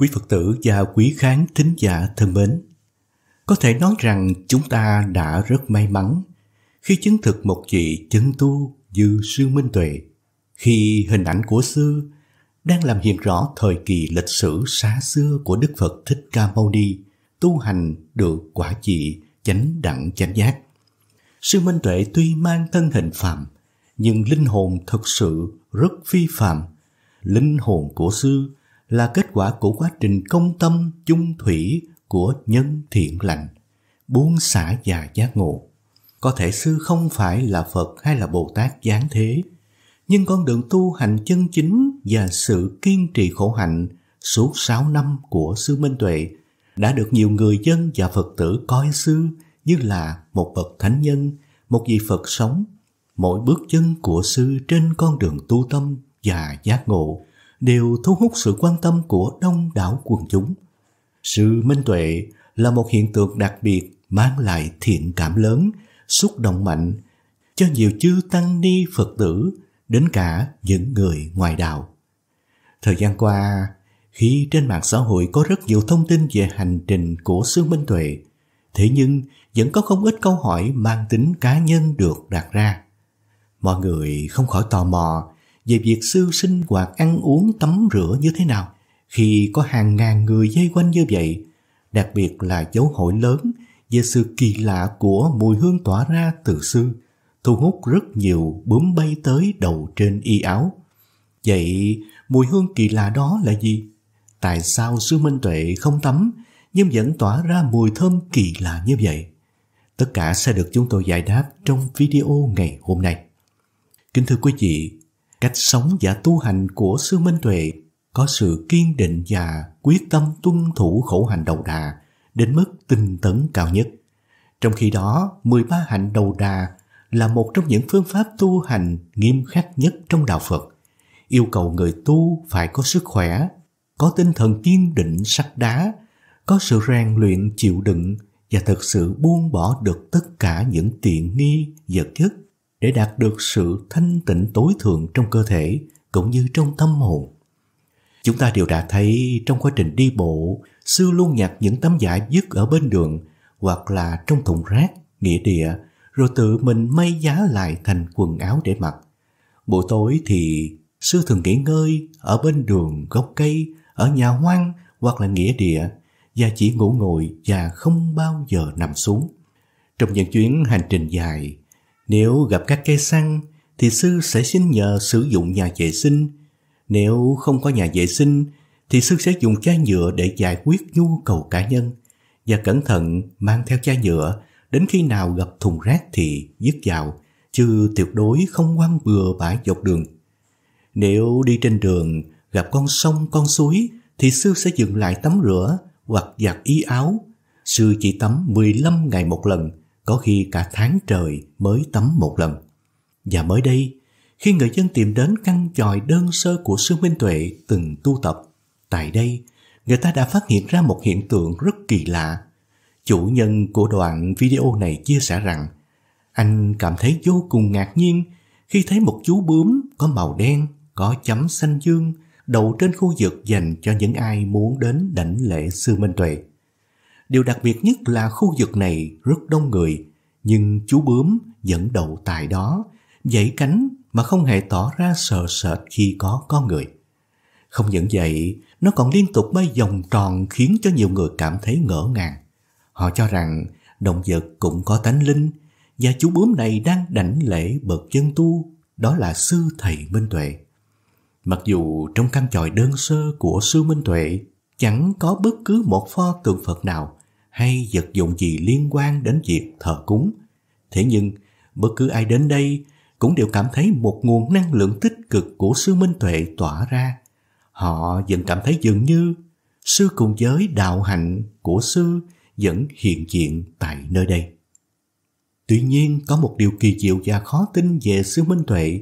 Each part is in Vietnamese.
Quý Phật tử và quý khán thính giả thân mến, có thể nói rằng chúng ta đã rất may mắn khi chứng thực một vị chân tu dư sư minh tuệ, khi hình ảnh của sư đang làm hiện rõ thời kỳ lịch sử xa xưa của Đức Phật Thích Ca Mâu Ni tu hành được quả trị chánh đẳng chánh giác. Sư Minh Tuệ tuy mang thân hình phạm, nhưng linh hồn thật sự rất phi phạm. Linh hồn của sư là kết quả của quá trình công tâm chung thủy của nhân thiện lành, buông xả và giác ngộ. Có thể sư không phải là Phật hay là Bồ Tát giáng thế, nhưng con đường tu hành chân chính và sự kiên trì khổ hạnh suốt 6 năm của sư Minh Tuệ đã được nhiều người dân và Phật tử coi sư như là một bậc thánh nhân, một vị Phật sống. Mỗi bước chân của sư trên con đường tu tâm và giác ngộ đều thu hút sự quan tâm của đông đảo quần chúng. Sự minh tuệ là một hiện tượng đặc biệt mang lại thiện cảm lớn, xúc động mạnh cho nhiều chư tăng ni Phật tử đến cả những người ngoài đạo. Thời gian qua, khi trên mạng xã hội có rất nhiều thông tin về hành trình của sư Minh Tuệ, thế nhưng vẫn có không ít câu hỏi mang tính cá nhân được đặt ra. Mọi người không khỏi tò mò về việc sư sinh hoạt ăn uống tắm rửa như thế nào khi có hàng ngàn người dây quanh như vậy, đặc biệt là dấu hội lớn về sự kỳ lạ của mùi hương tỏa ra từ sư, thu hút rất nhiều bướm bay tới đầu trên y áo. Vậy mùi hương kỳ lạ đó là gì? Tại sao sư Minh Tuệ không tắm nhưng vẫn tỏa ra mùi thơm kỳ lạ như vậy? Tất cả sẽ được chúng tôi giải đáp trong video ngày hôm nay. Kính thưa quý vị, cách sống và tu hành của sư Minh Tuệ có sự kiên định và quyết tâm tuân thủ khổ hành đầu đà đến mức tinh tấn cao nhất. Trong khi đó, 13 hạnh đầu đà là một trong những phương pháp tu hành nghiêm khắc nhất trong đạo Phật, yêu cầu người tu phải có sức khỏe, có tinh thần kiên định sắt đá, có sự rèn luyện chịu đựng và thực sự buông bỏ được tất cả những tiện nghi vật chất để đạt được sự thanh tịnh tối thượng trong cơ thể cũng như trong tâm hồn. Chúng ta đều đã thấy trong quá trình đi bộ, sư luôn nhặt những tấm vải dứt ở bên đường hoặc là trong thùng rác, nghĩa địa, rồi tự mình may giá lại thành quần áo để mặc. Buổi tối thì sư thường nghỉ ngơi ở bên đường gốc cây, ở nhà hoang hoặc là nghĩa địa và chỉ ngủ ngồi và không bao giờ nằm xuống. Trong những chuyến hành trình dài, nếu gặp các cây xăng thì sư sẽ xin nhờ sử dụng nhà vệ sinh. Nếu không có nhà vệ sinh thì sư sẽ dùng chai nhựa để giải quyết nhu cầu cá nhân và cẩn thận mang theo chai nhựa đến khi nào gặp thùng rác thì dứt vào chứ tuyệt đối không quăng bừa bãi dọc đường. Nếu đi trên đường gặp con sông con suối thì sư sẽ dừng lại tắm rửa hoặc giặt y áo. Sư chỉ tắm 15 ngày một lần có khi cả tháng trời mới tắm một lần. Và mới đây, khi người dân tìm đến căn tròi đơn sơ của sư Minh Tuệ từng tu tập, tại đây người ta đã phát hiện ra một hiện tượng rất kỳ lạ. Chủ nhân của đoạn video này chia sẻ rằng anh cảm thấy vô cùng ngạc nhiên khi thấy một chú bướm có màu đen, có chấm xanh dương đậu trên khu vực dành cho những ai muốn đến đảnh lễ sư Minh Tuệ. Điều đặc biệt nhất là khu vực này rất đông người, nhưng chú bướm vẫn đậu tại đó, dãy cánh mà không hề tỏ ra sợ sệt khi có con người. Không những vậy, nó còn liên tục bay vòng tròn khiến cho nhiều người cảm thấy ngỡ ngàng. Họ cho rằng động vật cũng có tánh linh và chú bướm này đang đảnh lễ bậc chân tu, đó là sư thầy Minh Tuệ. Mặc dù trong căn chòi đơn sơ của sư Minh Tuệ chẳng có bất cứ một pho tượng Phật nào, hay vật dụng gì liên quan đến việc thờ cúng. Thế nhưng, bất cứ ai đến đây cũng đều cảm thấy một nguồn năng lượng tích cực của sư Minh Tuệ tỏa ra. Họ dần cảm thấy dường như sư cùng giới đạo hạnh của sư vẫn hiện diện tại nơi đây. Tuy nhiên, có một điều kỳ diệu và khó tin về sư Minh Tuệ,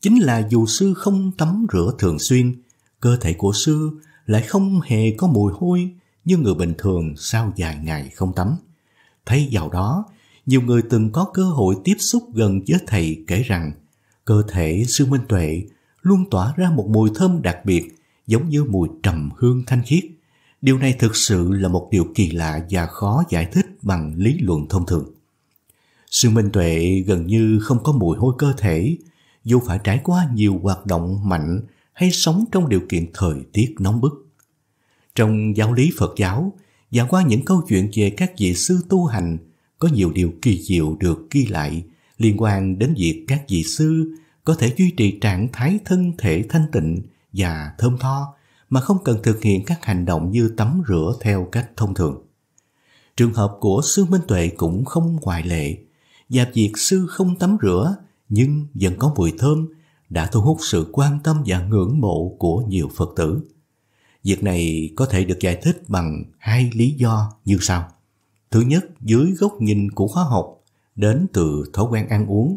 chính là dù sư không tắm rửa thường xuyên, cơ thể của sư lại không hề có mùi hôi như người bình thường sau vài ngày không tắm. Thấy vào đó, nhiều người từng có cơ hội tiếp xúc gần với thầy kể rằng cơ thể sư Minh Tuệ luôn tỏa ra một mùi thơm đặc biệt giống như mùi trầm hương thanh khiết. Điều này thực sự là một điều kỳ lạ và khó giải thích bằng lý luận thông thường. Sư Minh Tuệ gần như không có mùi hôi cơ thể, dù phải trải qua nhiều hoạt động mạnh hay sống trong điều kiện thời tiết nóng bức. Trong giáo lý Phật giáo, và qua những câu chuyện về các vị sư tu hành, có nhiều điều kỳ diệu được ghi lại liên quan đến việc các vị sư có thể duy trì trạng thái thân thể thanh tịnh và thơm tho mà không cần thực hiện các hành động như tắm rửa theo cách thông thường. Trường hợp của sư Minh Tuệ cũng không ngoại lệ, và việc sư không tắm rửa nhưng vẫn có mùi thơm đã thu hút sự quan tâm và ngưỡng mộ của nhiều Phật tử. Việc này có thể được giải thích bằng hai lý do như sau. Thứ nhất, dưới góc nhìn của khoa học, đến từ thói quen ăn uống,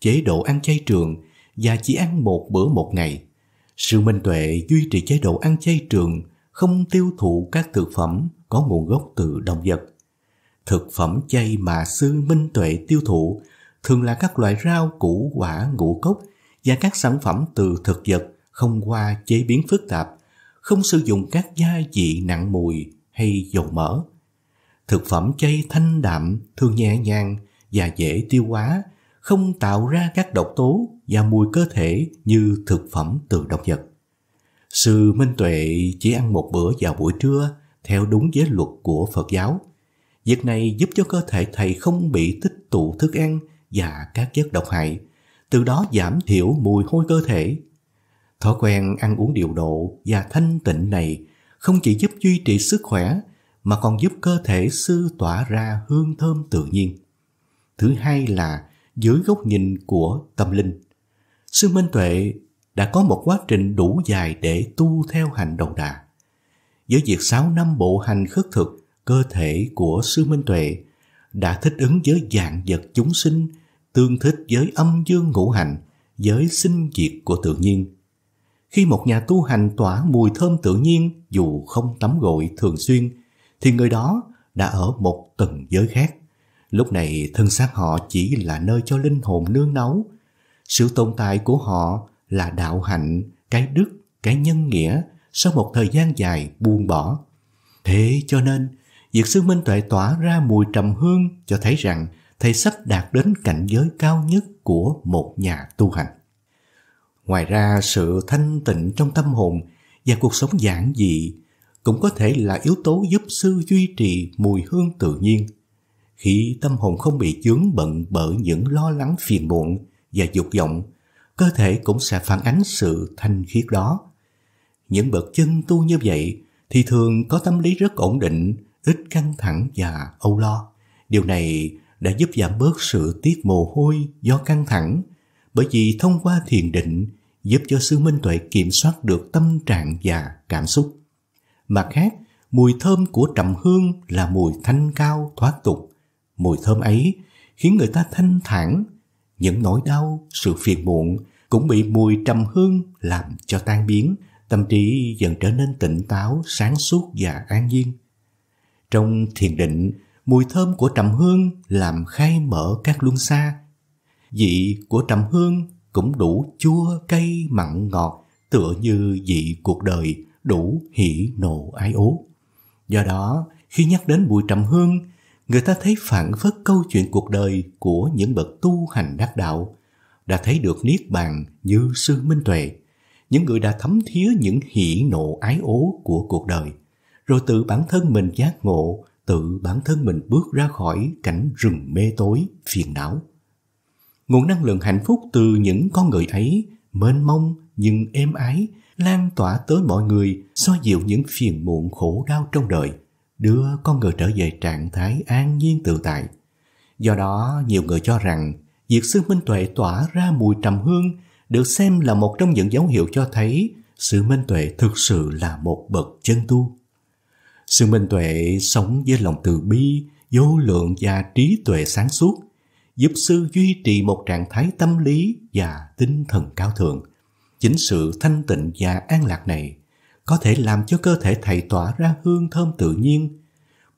chế độ ăn chay trường và chỉ ăn một bữa một ngày. Sự minh tuệ duy trì chế độ ăn chay trường không tiêu thụ các thực phẩm có nguồn gốc từ động vật. Thực phẩm chay mà sư minh tuệ tiêu thụ thường là các loại rau, củ, quả, ngũ cốc và các sản phẩm từ thực vật không qua chế biến phức tạp không sử dụng các gia vị nặng mùi hay dầu mỡ. Thực phẩm chay thanh đạm, thường nhẹ nhàng và dễ tiêu hóa, không tạo ra các độc tố và mùi cơ thể như thực phẩm từ động vật. Sư Minh Tuệ chỉ ăn một bữa vào buổi trưa theo đúng giới luật của Phật giáo. Việc này giúp cho cơ thể thầy không bị tích tụ thức ăn và các chất độc hại, từ đó giảm thiểu mùi hôi cơ thể Thói quen ăn uống điều độ và thanh tịnh này không chỉ giúp duy trì sức khỏe mà còn giúp cơ thể sư tỏa ra hương thơm tự nhiên. Thứ hai là dưới góc nhìn của tâm linh. Sư Minh Tuệ đã có một quá trình đủ dài để tu theo hành đầu đà. Với việc sáu năm bộ hành khất thực, cơ thể của Sư Minh Tuệ đã thích ứng với dạng vật chúng sinh, tương thích với âm dương ngũ hành, với sinh diệt của tự nhiên, khi một nhà tu hành tỏa mùi thơm tự nhiên dù không tắm gội thường xuyên, thì người đó đã ở một tầng giới khác. Lúc này thân xác họ chỉ là nơi cho linh hồn nương náu. Sự tồn tại của họ là đạo hạnh, cái đức, cái nhân nghĩa sau một thời gian dài buông bỏ. Thế cho nên, việc sư Minh Tuệ tỏa ra mùi trầm hương cho thấy rằng thầy sắp đạt đến cảnh giới cao nhất của một nhà tu hành. Ngoài ra sự thanh tịnh trong tâm hồn và cuộc sống giản dị cũng có thể là yếu tố giúp sư duy trì mùi hương tự nhiên. Khi tâm hồn không bị chướng bận bởi những lo lắng phiền muộn và dục vọng, cơ thể cũng sẽ phản ánh sự thanh khiết đó. Những bậc chân tu như vậy thì thường có tâm lý rất ổn định, ít căng thẳng và âu lo. Điều này đã giúp giảm bớt sự tiết mồ hôi do căng thẳng bởi vì thông qua thiền định giúp cho sư Minh Tuệ kiểm soát được tâm trạng và cảm xúc. Mặt khác, mùi thơm của trầm hương là mùi thanh cao thoát tục. Mùi thơm ấy khiến người ta thanh thản, những nỗi đau, sự phiền muộn cũng bị mùi trầm hương làm cho tan biến, tâm trí dần trở nên tỉnh táo, sáng suốt và an nhiên. Trong thiền định, mùi thơm của trầm hương làm khai mở các luân xa, vị của trầm hương cũng đủ chua cay mặn ngọt, tựa như vị cuộc đời đủ hỉ nộ ái ố. Do đó, khi nhắc đến bụi trầm hương, người ta thấy phản phất câu chuyện cuộc đời của những bậc tu hành đắc đạo, đã thấy được niết bàn như sư minh tuệ, những người đã thấm thía những hỉ nộ ái ố của cuộc đời, rồi tự bản thân mình giác ngộ, tự bản thân mình bước ra khỏi cảnh rừng mê tối phiền não nguồn năng lượng hạnh phúc từ những con người ấy mênh mông nhưng êm ái lan tỏa tới mọi người xoa dịu những phiền muộn khổ đau trong đời đưa con người trở về trạng thái an nhiên tự tại do đó nhiều người cho rằng việc sư minh tuệ tỏa ra mùi trầm hương được xem là một trong những dấu hiệu cho thấy sự minh tuệ thực sự là một bậc chân tu sự minh tuệ sống với lòng từ bi vô lượng và trí tuệ sáng suốt giúp sư duy trì một trạng thái tâm lý và tinh thần cao thượng. Chính sự thanh tịnh và an lạc này có thể làm cho cơ thể thầy tỏa ra hương thơm tự nhiên.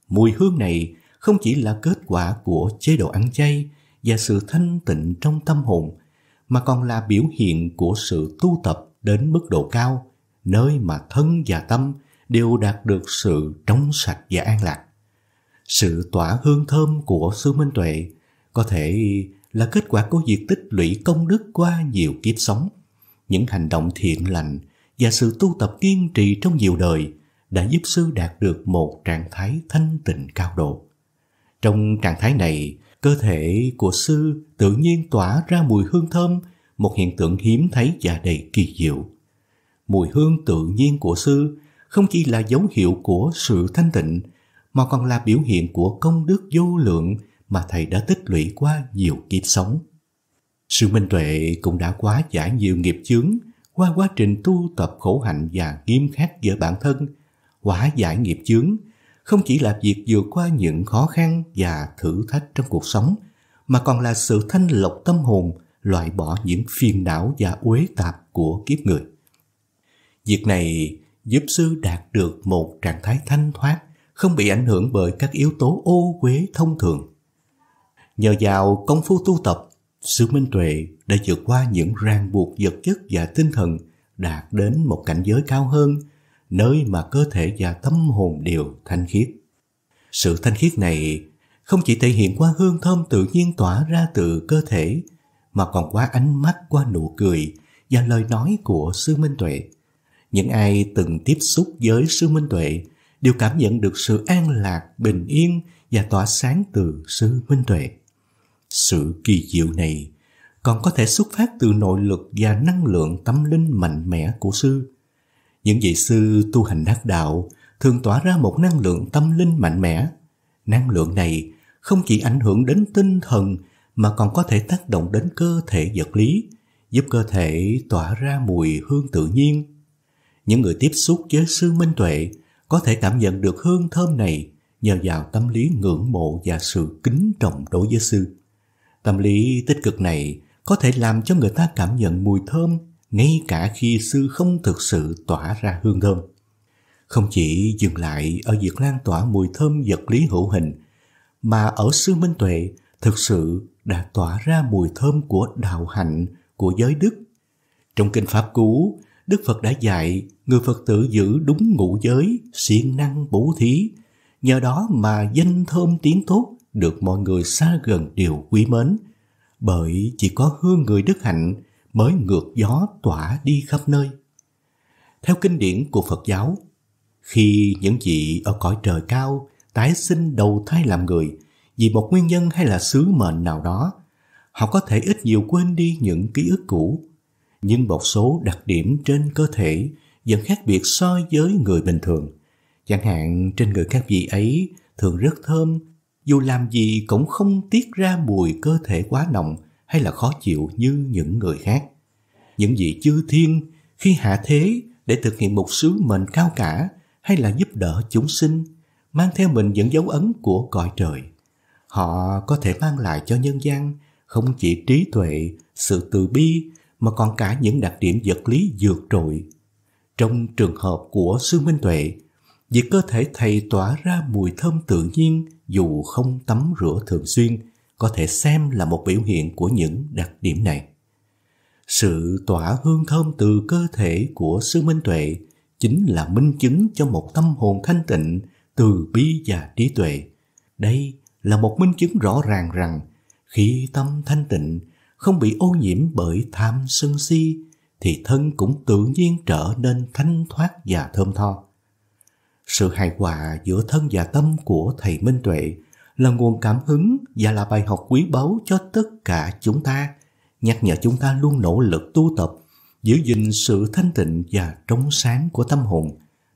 Mùi hương này không chỉ là kết quả của chế độ ăn chay và sự thanh tịnh trong tâm hồn, mà còn là biểu hiện của sự tu tập đến mức độ cao, nơi mà thân và tâm đều đạt được sự trong sạch và an lạc. Sự tỏa hương thơm của sư Minh Tuệ có thể là kết quả của việc tích lũy công đức qua nhiều kiếp sống. Những hành động thiện lành và sự tu tập kiên trì trong nhiều đời đã giúp sư đạt được một trạng thái thanh tịnh cao độ. Trong trạng thái này, cơ thể của sư tự nhiên tỏa ra mùi hương thơm, một hiện tượng hiếm thấy và đầy kỳ diệu. Mùi hương tự nhiên của sư không chỉ là dấu hiệu của sự thanh tịnh, mà còn là biểu hiện của công đức vô lượng mà thầy đã tích lũy qua nhiều kiếp sống. sự Minh Tuệ cũng đã quá giải nhiều nghiệp chướng qua quá trình tu tập khổ hạnh và nghiêm khắc giữa bản thân, quá giải nghiệp chướng không chỉ là việc vượt qua những khó khăn và thử thách trong cuộc sống, mà còn là sự thanh lọc tâm hồn, loại bỏ những phiền não và uế tạp của kiếp người. Việc này giúp sư đạt được một trạng thái thanh thoát, không bị ảnh hưởng bởi các yếu tố ô uế thông thường. Nhờ vào công phu tu tập, sự minh tuệ đã vượt qua những ràng buộc vật chất và tinh thần đạt đến một cảnh giới cao hơn, nơi mà cơ thể và tâm hồn đều thanh khiết. Sự thanh khiết này không chỉ thể hiện qua hương thơm tự nhiên tỏa ra từ cơ thể, mà còn qua ánh mắt, qua nụ cười và lời nói của sư Minh Tuệ. Những ai từng tiếp xúc với sư Minh Tuệ đều cảm nhận được sự an lạc, bình yên và tỏa sáng từ sư Minh Tuệ. Sự kỳ diệu này còn có thể xuất phát từ nội lực và năng lượng tâm linh mạnh mẽ của sư. Những vị sư tu hành đắc đạo thường tỏa ra một năng lượng tâm linh mạnh mẽ. Năng lượng này không chỉ ảnh hưởng đến tinh thần mà còn có thể tác động đến cơ thể vật lý, giúp cơ thể tỏa ra mùi hương tự nhiên. Những người tiếp xúc với sư Minh Tuệ có thể cảm nhận được hương thơm này nhờ vào tâm lý ngưỡng mộ và sự kính trọng đối với sư. Tâm lý tích cực này có thể làm cho người ta cảm nhận mùi thơm ngay cả khi sư không thực sự tỏa ra hương thơm. Không chỉ dừng lại ở việc lan tỏa mùi thơm vật lý hữu hình, mà ở sư Minh Tuệ thực sự đã tỏa ra mùi thơm của đạo hạnh, của giới đức. Trong Kinh Pháp Cú, Đức Phật đã dạy người Phật tử giữ đúng ngũ giới, siêng năng bố thí, nhờ đó mà danh thơm tiếng tốt được mọi người xa gần đều quý mến, bởi chỉ có hương người đức hạnh mới ngược gió tỏa đi khắp nơi. Theo kinh điển của Phật giáo, khi những vị ở cõi trời cao tái sinh đầu thai làm người vì một nguyên nhân hay là sứ mệnh nào đó, họ có thể ít nhiều quên đi những ký ức cũ. Nhưng một số đặc điểm trên cơ thể vẫn khác biệt so với người bình thường. Chẳng hạn trên người các vị ấy thường rất thơm, dù làm gì cũng không tiết ra mùi cơ thể quá nồng hay là khó chịu như những người khác. Những vị chư thiên khi hạ thế để thực hiện một sứ mệnh cao cả hay là giúp đỡ chúng sinh, mang theo mình những dấu ấn của cõi trời. Họ có thể mang lại cho nhân gian không chỉ trí tuệ, sự từ bi mà còn cả những đặc điểm vật lý vượt trội. Trong trường hợp của sư Minh Tuệ, vì cơ thể thầy tỏa ra mùi thơm tự nhiên dù không tắm rửa thường xuyên có thể xem là một biểu hiện của những đặc điểm này. Sự tỏa hương thơm từ cơ thể của sư Minh Tuệ chính là minh chứng cho một tâm hồn thanh tịnh, từ bi và trí tuệ. Đây là một minh chứng rõ ràng rằng khi tâm thanh tịnh không bị ô nhiễm bởi tham sân si thì thân cũng tự nhiên trở nên thanh thoát và thơm tho. Sự hài hòa giữa thân và tâm của thầy Minh Tuệ là nguồn cảm hứng và là bài học quý báu cho tất cả chúng ta, nhắc nhở chúng ta luôn nỗ lực tu tập, giữ gìn sự thanh tịnh và trong sáng của tâm hồn,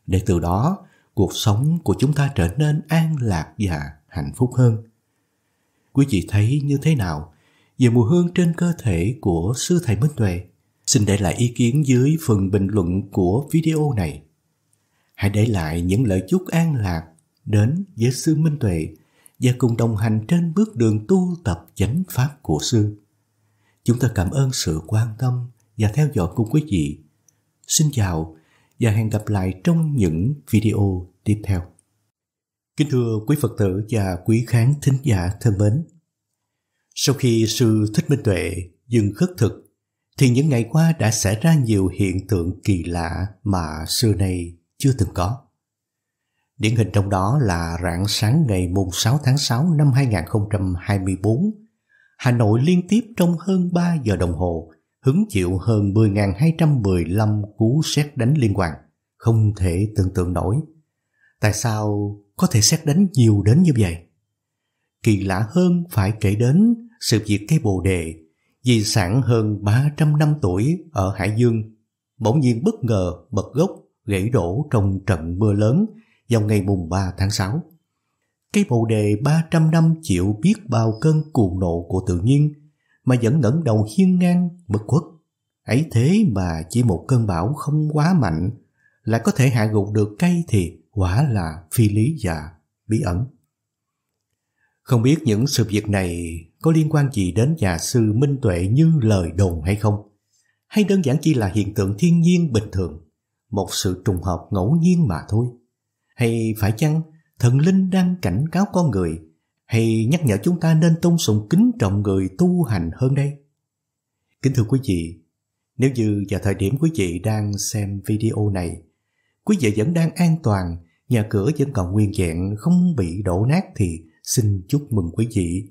để từ đó cuộc sống của chúng ta trở nên an lạc và hạnh phúc hơn. Quý vị thấy như thế nào về mùi hương trên cơ thể của sư thầy Minh Tuệ? Xin để lại ý kiến dưới phần bình luận của video này. Hãy để lại những lời chúc an lạc đến với sư Minh Tuệ và cùng đồng hành trên bước đường tu tập chánh pháp của sư. Chúng ta cảm ơn sự quan tâm và theo dõi của quý vị. Xin chào và hẹn gặp lại trong những video tiếp theo. Kính thưa quý Phật tử và quý khán thính giả thân mến. Sau khi sư Thích Minh Tuệ dừng khất thực thì những ngày qua đã xảy ra nhiều hiện tượng kỳ lạ mà xưa nay chưa từng có. Điển hình trong đó là rạng sáng ngày mùng 6 tháng 6 năm 2024, Hà Nội liên tiếp trong hơn 3 giờ đồng hồ hứng chịu hơn 10.215 cú xét đánh liên hoàn, không thể tưởng tượng nổi. Tại sao có thể xét đánh nhiều đến như vậy? Kỳ lạ hơn phải kể đến sự việc cây bồ đề, di sản hơn 300 năm tuổi ở Hải Dương, bỗng nhiên bất ngờ bật gốc gãy đổ trong trận mưa lớn vào ngày mùng 3 tháng 6. Cây bồ đề 300 năm chịu biết bao cơn cuồng nộ của tự nhiên mà vẫn ngẩng đầu hiên ngang bất khuất. Ấy thế mà chỉ một cơn bão không quá mạnh là có thể hạ gục được cây thì quả là phi lý và bí ẩn. Không biết những sự việc này có liên quan gì đến nhà sư Minh Tuệ như lời đồn hay không? Hay đơn giản chỉ là hiện tượng thiên nhiên bình thường? một sự trùng hợp ngẫu nhiên mà thôi. Hay phải chăng thần linh đang cảnh cáo con người hay nhắc nhở chúng ta nên tôn sùng kính trọng người tu hành hơn đây? Kính thưa quý vị, nếu như vào thời điểm quý vị đang xem video này, quý vị vẫn đang an toàn, nhà cửa vẫn còn nguyên vẹn, không bị đổ nát thì xin chúc mừng quý vị.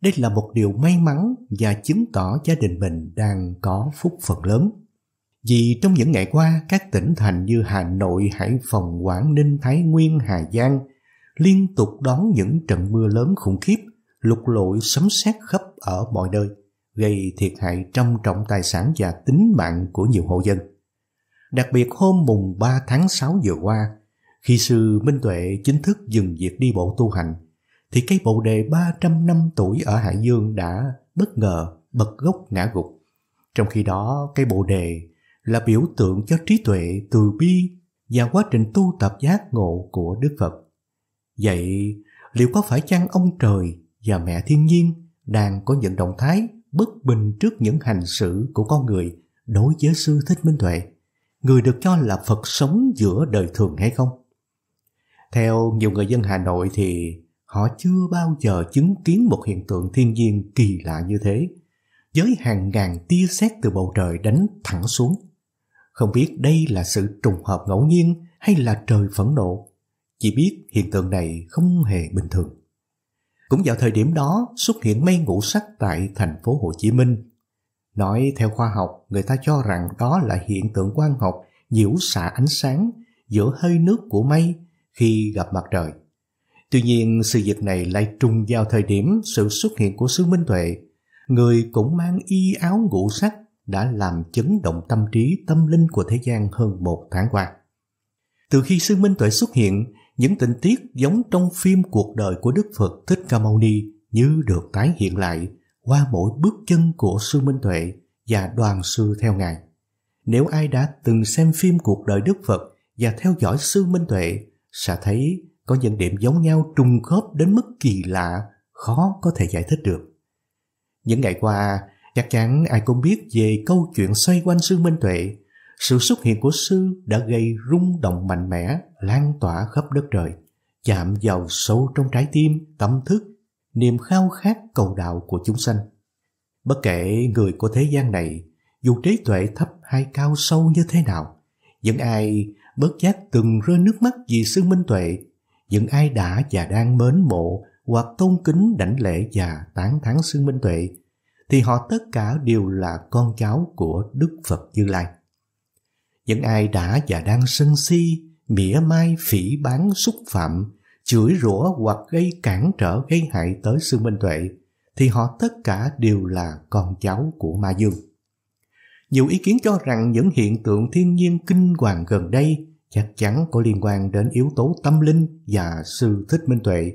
Đây là một điều may mắn và chứng tỏ gia đình mình đang có phúc phần lớn. Vì trong những ngày qua, các tỉnh thành như Hà Nội, Hải Phòng, Quảng Ninh, Thái Nguyên, Hà Giang liên tục đón những trận mưa lớn khủng khiếp, lục lội sấm sét khắp ở mọi nơi, gây thiệt hại trầm trọng tài sản và tính mạng của nhiều hộ dân. Đặc biệt hôm mùng 3 tháng 6 vừa qua, khi sư Minh Tuệ chính thức dừng việc đi bộ tu hành, thì cây bồ đề 300 năm tuổi ở Hải Dương đã bất ngờ bật gốc ngã gục. Trong khi đó, cây bồ đề là biểu tượng cho trí tuệ từ bi và quá trình tu tập giác ngộ của Đức Phật. Vậy, liệu có phải chăng ông trời và mẹ thiên nhiên đang có những động thái bất bình trước những hành xử của con người đối với sư Thích Minh Tuệ, người được cho là Phật sống giữa đời thường hay không? Theo nhiều người dân Hà Nội thì họ chưa bao giờ chứng kiến một hiện tượng thiên nhiên kỳ lạ như thế, với hàng ngàn tia sét từ bầu trời đánh thẳng xuống. Không biết đây là sự trùng hợp ngẫu nhiên hay là trời phẫn nộ. Chỉ biết hiện tượng này không hề bình thường. Cũng vào thời điểm đó xuất hiện mây ngũ sắc tại thành phố Hồ Chí Minh. Nói theo khoa học, người ta cho rằng đó là hiện tượng quang học nhiễu xạ ánh sáng giữa hơi nước của mây khi gặp mặt trời. Tuy nhiên, sự việc này lại trùng vào thời điểm sự xuất hiện của sứ Minh Tuệ, người cũng mang y áo ngũ sắc đã làm chấn động tâm trí tâm linh của thế gian hơn một tháng qua. Từ khi sư Minh Tuệ xuất hiện, những tình tiết giống trong phim cuộc đời của Đức Phật Thích Ca Mâu Ni như được tái hiện lại qua mỗi bước chân của sư Minh Tuệ và đoàn sư theo ngài. Nếu ai đã từng xem phim cuộc đời Đức Phật và theo dõi sư Minh Tuệ sẽ thấy có những điểm giống nhau trùng khớp đến mức kỳ lạ khó có thể giải thích được. Những ngày qua, Chắc chắn ai cũng biết về câu chuyện xoay quanh sư Minh Tuệ. Sự xuất hiện của sư đã gây rung động mạnh mẽ, lan tỏa khắp đất trời, chạm vào sâu trong trái tim, tâm thức, niềm khao khát cầu đạo của chúng sanh. Bất kể người của thế gian này, dù trí tuệ thấp hay cao sâu như thế nào, những ai bớt giác từng rơi nước mắt vì sư Minh Tuệ, những ai đã và đang mến mộ hoặc tôn kính đảnh lễ và tán thán sư Minh Tuệ thì họ tất cả đều là con cháu của Đức Phật Như Lai. Những ai đã và đang sân si, mỉa mai, phỉ bán, xúc phạm, chửi rủa hoặc gây cản trở gây hại tới sư minh tuệ thì họ tất cả đều là con cháu của ma dương. Nhiều ý kiến cho rằng những hiện tượng thiên nhiên kinh hoàng gần đây chắc chắn có liên quan đến yếu tố tâm linh và sư thích minh tuệ.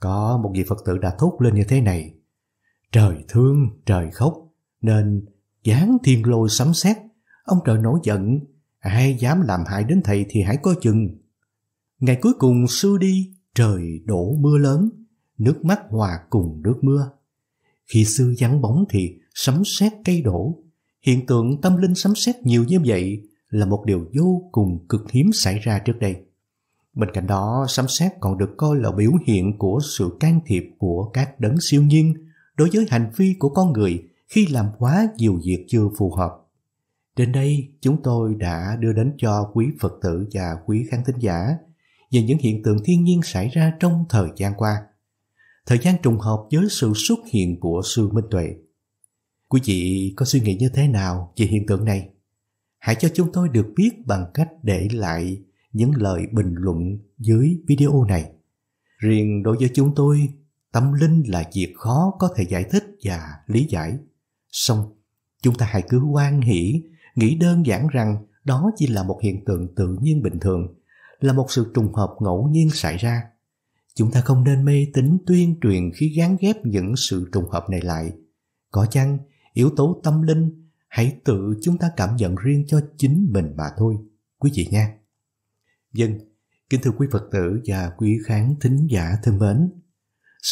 Có một vị Phật tử đã thốt lên như thế này. Trời thương, trời khóc, nên giáng thiên lôi sấm sét ông trời nổi giận, ai dám làm hại đến thầy thì hãy coi chừng. Ngày cuối cùng sư đi, trời đổ mưa lớn, nước mắt hòa cùng nước mưa. Khi sư vắng bóng thì sấm sét cây đổ, hiện tượng tâm linh sấm sét nhiều như vậy là một điều vô cùng cực hiếm xảy ra trước đây. Bên cạnh đó, sấm sét còn được coi là biểu hiện của sự can thiệp của các đấng siêu nhiên đối với hành vi của con người khi làm quá nhiều việc chưa phù hợp. Trên đây, chúng tôi đã đưa đến cho quý Phật tử và quý khán thính giả về những hiện tượng thiên nhiên xảy ra trong thời gian qua. Thời gian trùng hợp với sự xuất hiện của sư Minh Tuệ. Quý vị có suy nghĩ như thế nào về hiện tượng này? Hãy cho chúng tôi được biết bằng cách để lại những lời bình luận dưới video này. Riêng đối với chúng tôi, tâm linh là việc khó có thể giải thích và lý giải. xong chúng ta hãy cứ quan hỷ, nghĩ đơn giản rằng đó chỉ là một hiện tượng tự nhiên bình thường, là một sự trùng hợp ngẫu nhiên xảy ra. Chúng ta không nên mê tín tuyên truyền khi gán ghép những sự trùng hợp này lại. Có chăng, yếu tố tâm linh hãy tự chúng ta cảm nhận riêng cho chính mình mà thôi, quý vị nha. Dân, vâng, kính thưa quý Phật tử và quý khán thính giả thân mến,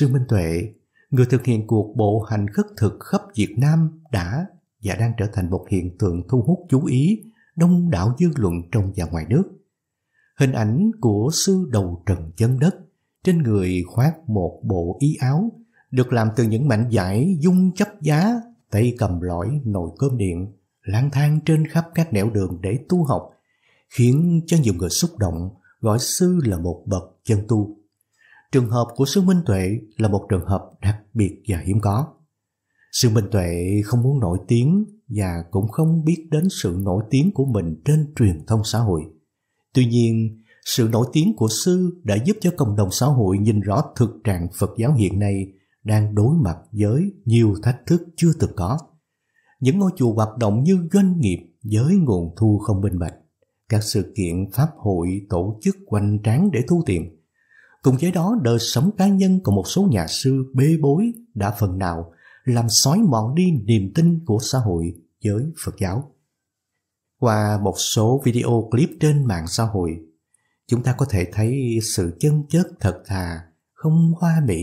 Sư Minh Tuệ, người thực hiện cuộc bộ hành khất thực khắp Việt Nam đã và đang trở thành một hiện tượng thu hút chú ý đông đảo dư luận trong và ngoài nước. Hình ảnh của sư đầu trần chân đất trên người khoác một bộ y áo được làm từ những mảnh vải dung chấp giá tay cầm lõi nồi cơm điện lang thang trên khắp các nẻo đường để tu học khiến cho nhiều người xúc động gọi sư là một bậc chân tu Trường hợp của Sư Minh Tuệ là một trường hợp đặc biệt và hiếm có. Sư Minh Tuệ không muốn nổi tiếng và cũng không biết đến sự nổi tiếng của mình trên truyền thông xã hội. Tuy nhiên, sự nổi tiếng của sư đã giúp cho cộng đồng xã hội nhìn rõ thực trạng Phật giáo hiện nay đang đối mặt với nhiều thách thức chưa từng có. Những ngôi chùa hoạt động như doanh nghiệp với nguồn thu không minh bạch, các sự kiện pháp hội tổ chức quanh tráng để thu tiền, Cùng với đó, đời sống cá nhân của một số nhà sư bê bối đã phần nào làm xói mòn đi niềm tin của xã hội với Phật giáo. Qua một số video clip trên mạng xã hội, chúng ta có thể thấy sự chân chất thật thà, không hoa mỹ.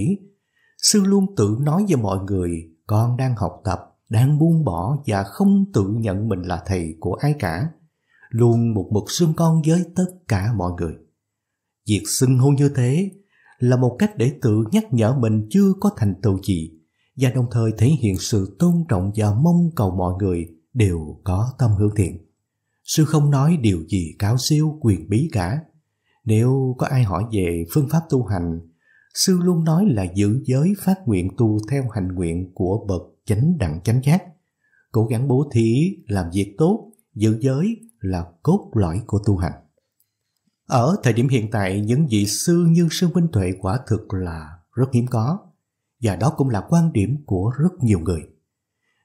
Sư luôn tự nói với mọi người con đang học tập, đang buông bỏ và không tự nhận mình là thầy của ai cả. Luôn một mực xương con với tất cả mọi người. Việc xưng hô như thế là một cách để tự nhắc nhở mình chưa có thành tựu gì và đồng thời thể hiện sự tôn trọng và mong cầu mọi người đều có tâm hướng thiện. Sư không nói điều gì cáo siêu quyền bí cả. Nếu có ai hỏi về phương pháp tu hành, sư luôn nói là giữ giới phát nguyện tu theo hành nguyện của bậc chánh đẳng chánh giác. Cố gắng bố thí, làm việc tốt, giữ giới là cốt lõi của tu hành. Ở thời điểm hiện tại, những vị sư như Sư Minh Tuệ quả thực là rất hiếm có, và đó cũng là quan điểm của rất nhiều người.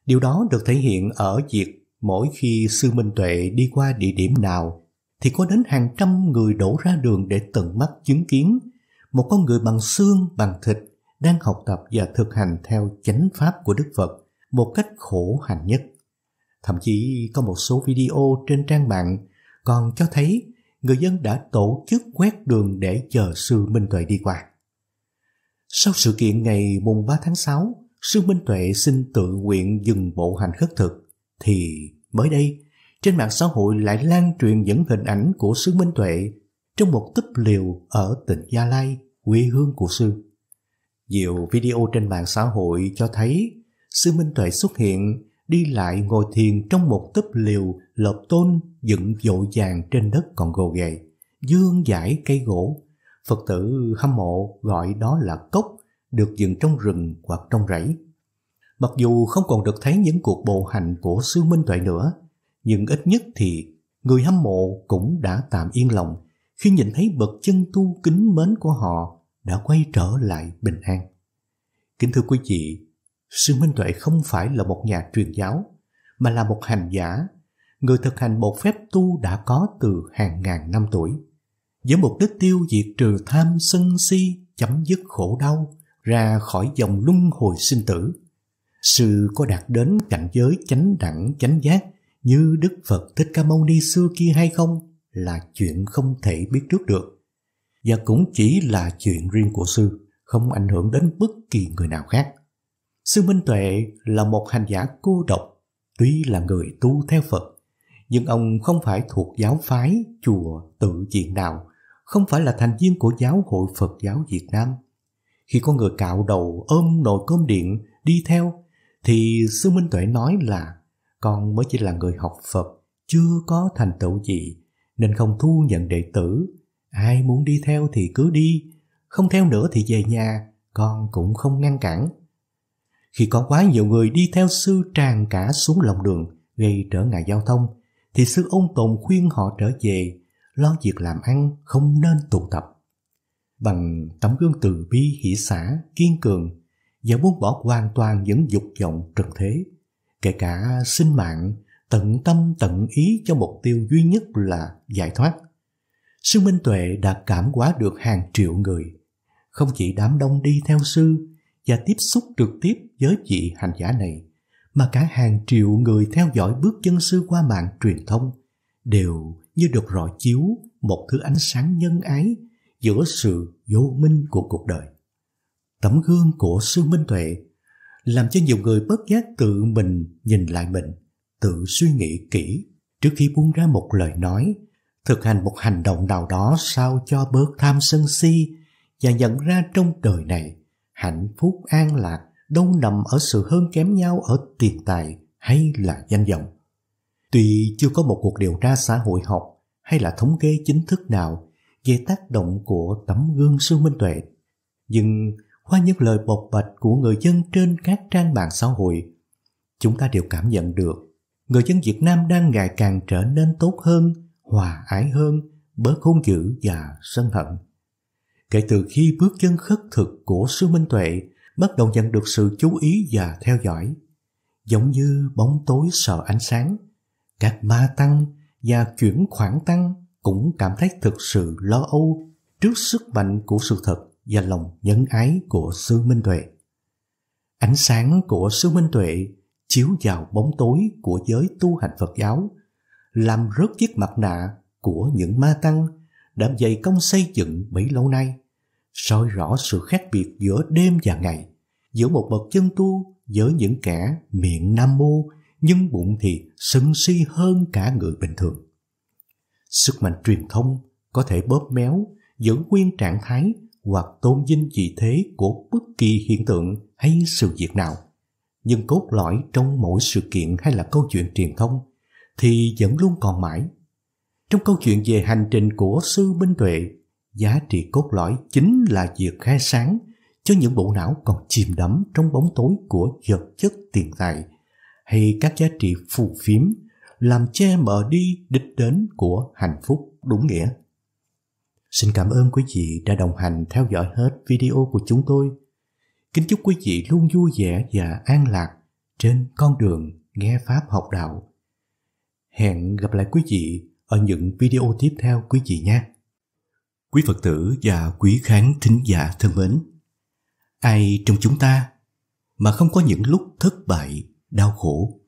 Điều đó được thể hiện ở việc mỗi khi Sư Minh Tuệ đi qua địa điểm nào thì có đến hàng trăm người đổ ra đường để tận mắt chứng kiến một con người bằng xương, bằng thịt đang học tập và thực hành theo chánh pháp của Đức Phật một cách khổ hạnh nhất. Thậm chí có một số video trên trang mạng còn cho thấy người dân đã tổ chức quét đường để chờ sư Minh Tuệ đi qua. Sau sự kiện ngày mùng 3 tháng 6, sư Minh Tuệ xin tự nguyện dừng bộ hành khất thực, thì mới đây, trên mạng xã hội lại lan truyền những hình ảnh của sư Minh Tuệ trong một túp liều ở tỉnh Gia Lai, quê hương của sư. Nhiều video trên mạng xã hội cho thấy sư Minh Tuệ xuất hiện đi lại ngồi thiền trong một túp liều lợp tôn dựng dội vàng trên đất còn gồ ghề, dương giải cây gỗ. Phật tử hâm mộ gọi đó là cốc, được dựng trong rừng hoặc trong rẫy. Mặc dù không còn được thấy những cuộc bộ hành của sư Minh Tuệ nữa, nhưng ít nhất thì người hâm mộ cũng đã tạm yên lòng khi nhìn thấy bậc chân tu kính mến của họ đã quay trở lại bình an. Kính thưa quý vị, Sư Minh Tuệ không phải là một nhà truyền giáo, mà là một hành giả, người thực hành một phép tu đã có từ hàng ngàn năm tuổi. Với mục đích tiêu diệt trừ tham sân si, chấm dứt khổ đau, ra khỏi dòng luân hồi sinh tử. Sư có đạt đến cảnh giới chánh đẳng chánh giác như Đức Phật Thích Ca Mâu Ni xưa kia hay không là chuyện không thể biết trước được. Và cũng chỉ là chuyện riêng của sư, không ảnh hưởng đến bất kỳ người nào khác. Sư Minh Tuệ là một hành giả cô độc, tuy là người tu theo Phật, nhưng ông không phải thuộc giáo phái, chùa, tự viện nào, không phải là thành viên của Giáo hội Phật giáo Việt Nam. Khi có người cạo đầu ôm nồi cơm điện đi theo, thì Sư Minh Tuệ nói là con mới chỉ là người học Phật, chưa có thành tựu gì, nên không thu nhận đệ tử. Ai muốn đi theo thì cứ đi, không theo nữa thì về nhà, con cũng không ngăn cản. Khi có quá nhiều người đi theo sư tràn cả xuống lòng đường, gây trở ngại giao thông, thì sư ôn tồn khuyên họ trở về, lo việc làm ăn không nên tụ tập. Bằng tấm gương từ bi hỷ xã, kiên cường, và buông bỏ hoàn toàn những dục vọng trần thế, kể cả sinh mạng, tận tâm tận ý cho mục tiêu duy nhất là giải thoát. Sư Minh Tuệ đã cảm hóa được hàng triệu người, không chỉ đám đông đi theo sư và tiếp xúc trực tiếp với vị hành giả này mà cả hàng triệu người theo dõi bước chân sư qua mạng truyền thông đều như được rọi chiếu một thứ ánh sáng nhân ái giữa sự vô minh của cuộc đời. Tấm gương của sư Minh Tuệ làm cho nhiều người bất giác tự mình nhìn lại mình, tự suy nghĩ kỹ trước khi buông ra một lời nói, thực hành một hành động nào đó sao cho bớt tham sân si và nhận ra trong đời này hạnh phúc an lạc đâu nằm ở sự hơn kém nhau ở tiền tài hay là danh vọng. Tuy chưa có một cuộc điều tra xã hội học hay là thống kê chính thức nào về tác động của tấm gương sư Minh Tuệ, nhưng qua những lời bộc bạch của người dân trên các trang mạng xã hội, chúng ta đều cảm nhận được người dân Việt Nam đang ngày càng trở nên tốt hơn, hòa ái hơn, bớt hung dữ và sân hận kể từ khi bước chân khất thực của sư Minh Tuệ bắt đầu nhận được sự chú ý và theo dõi. Giống như bóng tối sợ ánh sáng, các ma tăng và chuyển khoản tăng cũng cảm thấy thực sự lo âu trước sức mạnh của sự thật và lòng nhân ái của sư Minh Tuệ. Ánh sáng của sư Minh Tuệ chiếu vào bóng tối của giới tu hành Phật giáo, làm rớt chiếc mặt nạ của những ma tăng đã dày công xây dựng bấy lâu nay, soi rõ sự khác biệt giữa đêm và ngày, giữa một bậc chân tu với những kẻ miệng nam mô nhưng bụng thì sân si hơn cả người bình thường. Sức mạnh truyền thông có thể bóp méo, giữ nguyên trạng thái hoặc tôn vinh vị thế của bất kỳ hiện tượng hay sự việc nào. Nhưng cốt lõi trong mỗi sự kiện hay là câu chuyện truyền thông thì vẫn luôn còn mãi trong câu chuyện về hành trình của sư Minh Tuệ, giá trị cốt lõi chính là việc khai sáng cho những bộ não còn chìm đắm trong bóng tối của vật chất tiền tài hay các giá trị phù phiếm làm che mờ đi đích đến của hạnh phúc đúng nghĩa. Xin cảm ơn quý vị đã đồng hành theo dõi hết video của chúng tôi. Kính chúc quý vị luôn vui vẻ và an lạc trên con đường nghe Pháp học đạo. Hẹn gặp lại quý vị ở những video tiếp theo quý vị nhé. Quý Phật tử và quý khán thính giả thân mến, ai trong chúng ta mà không có những lúc thất bại, đau khổ,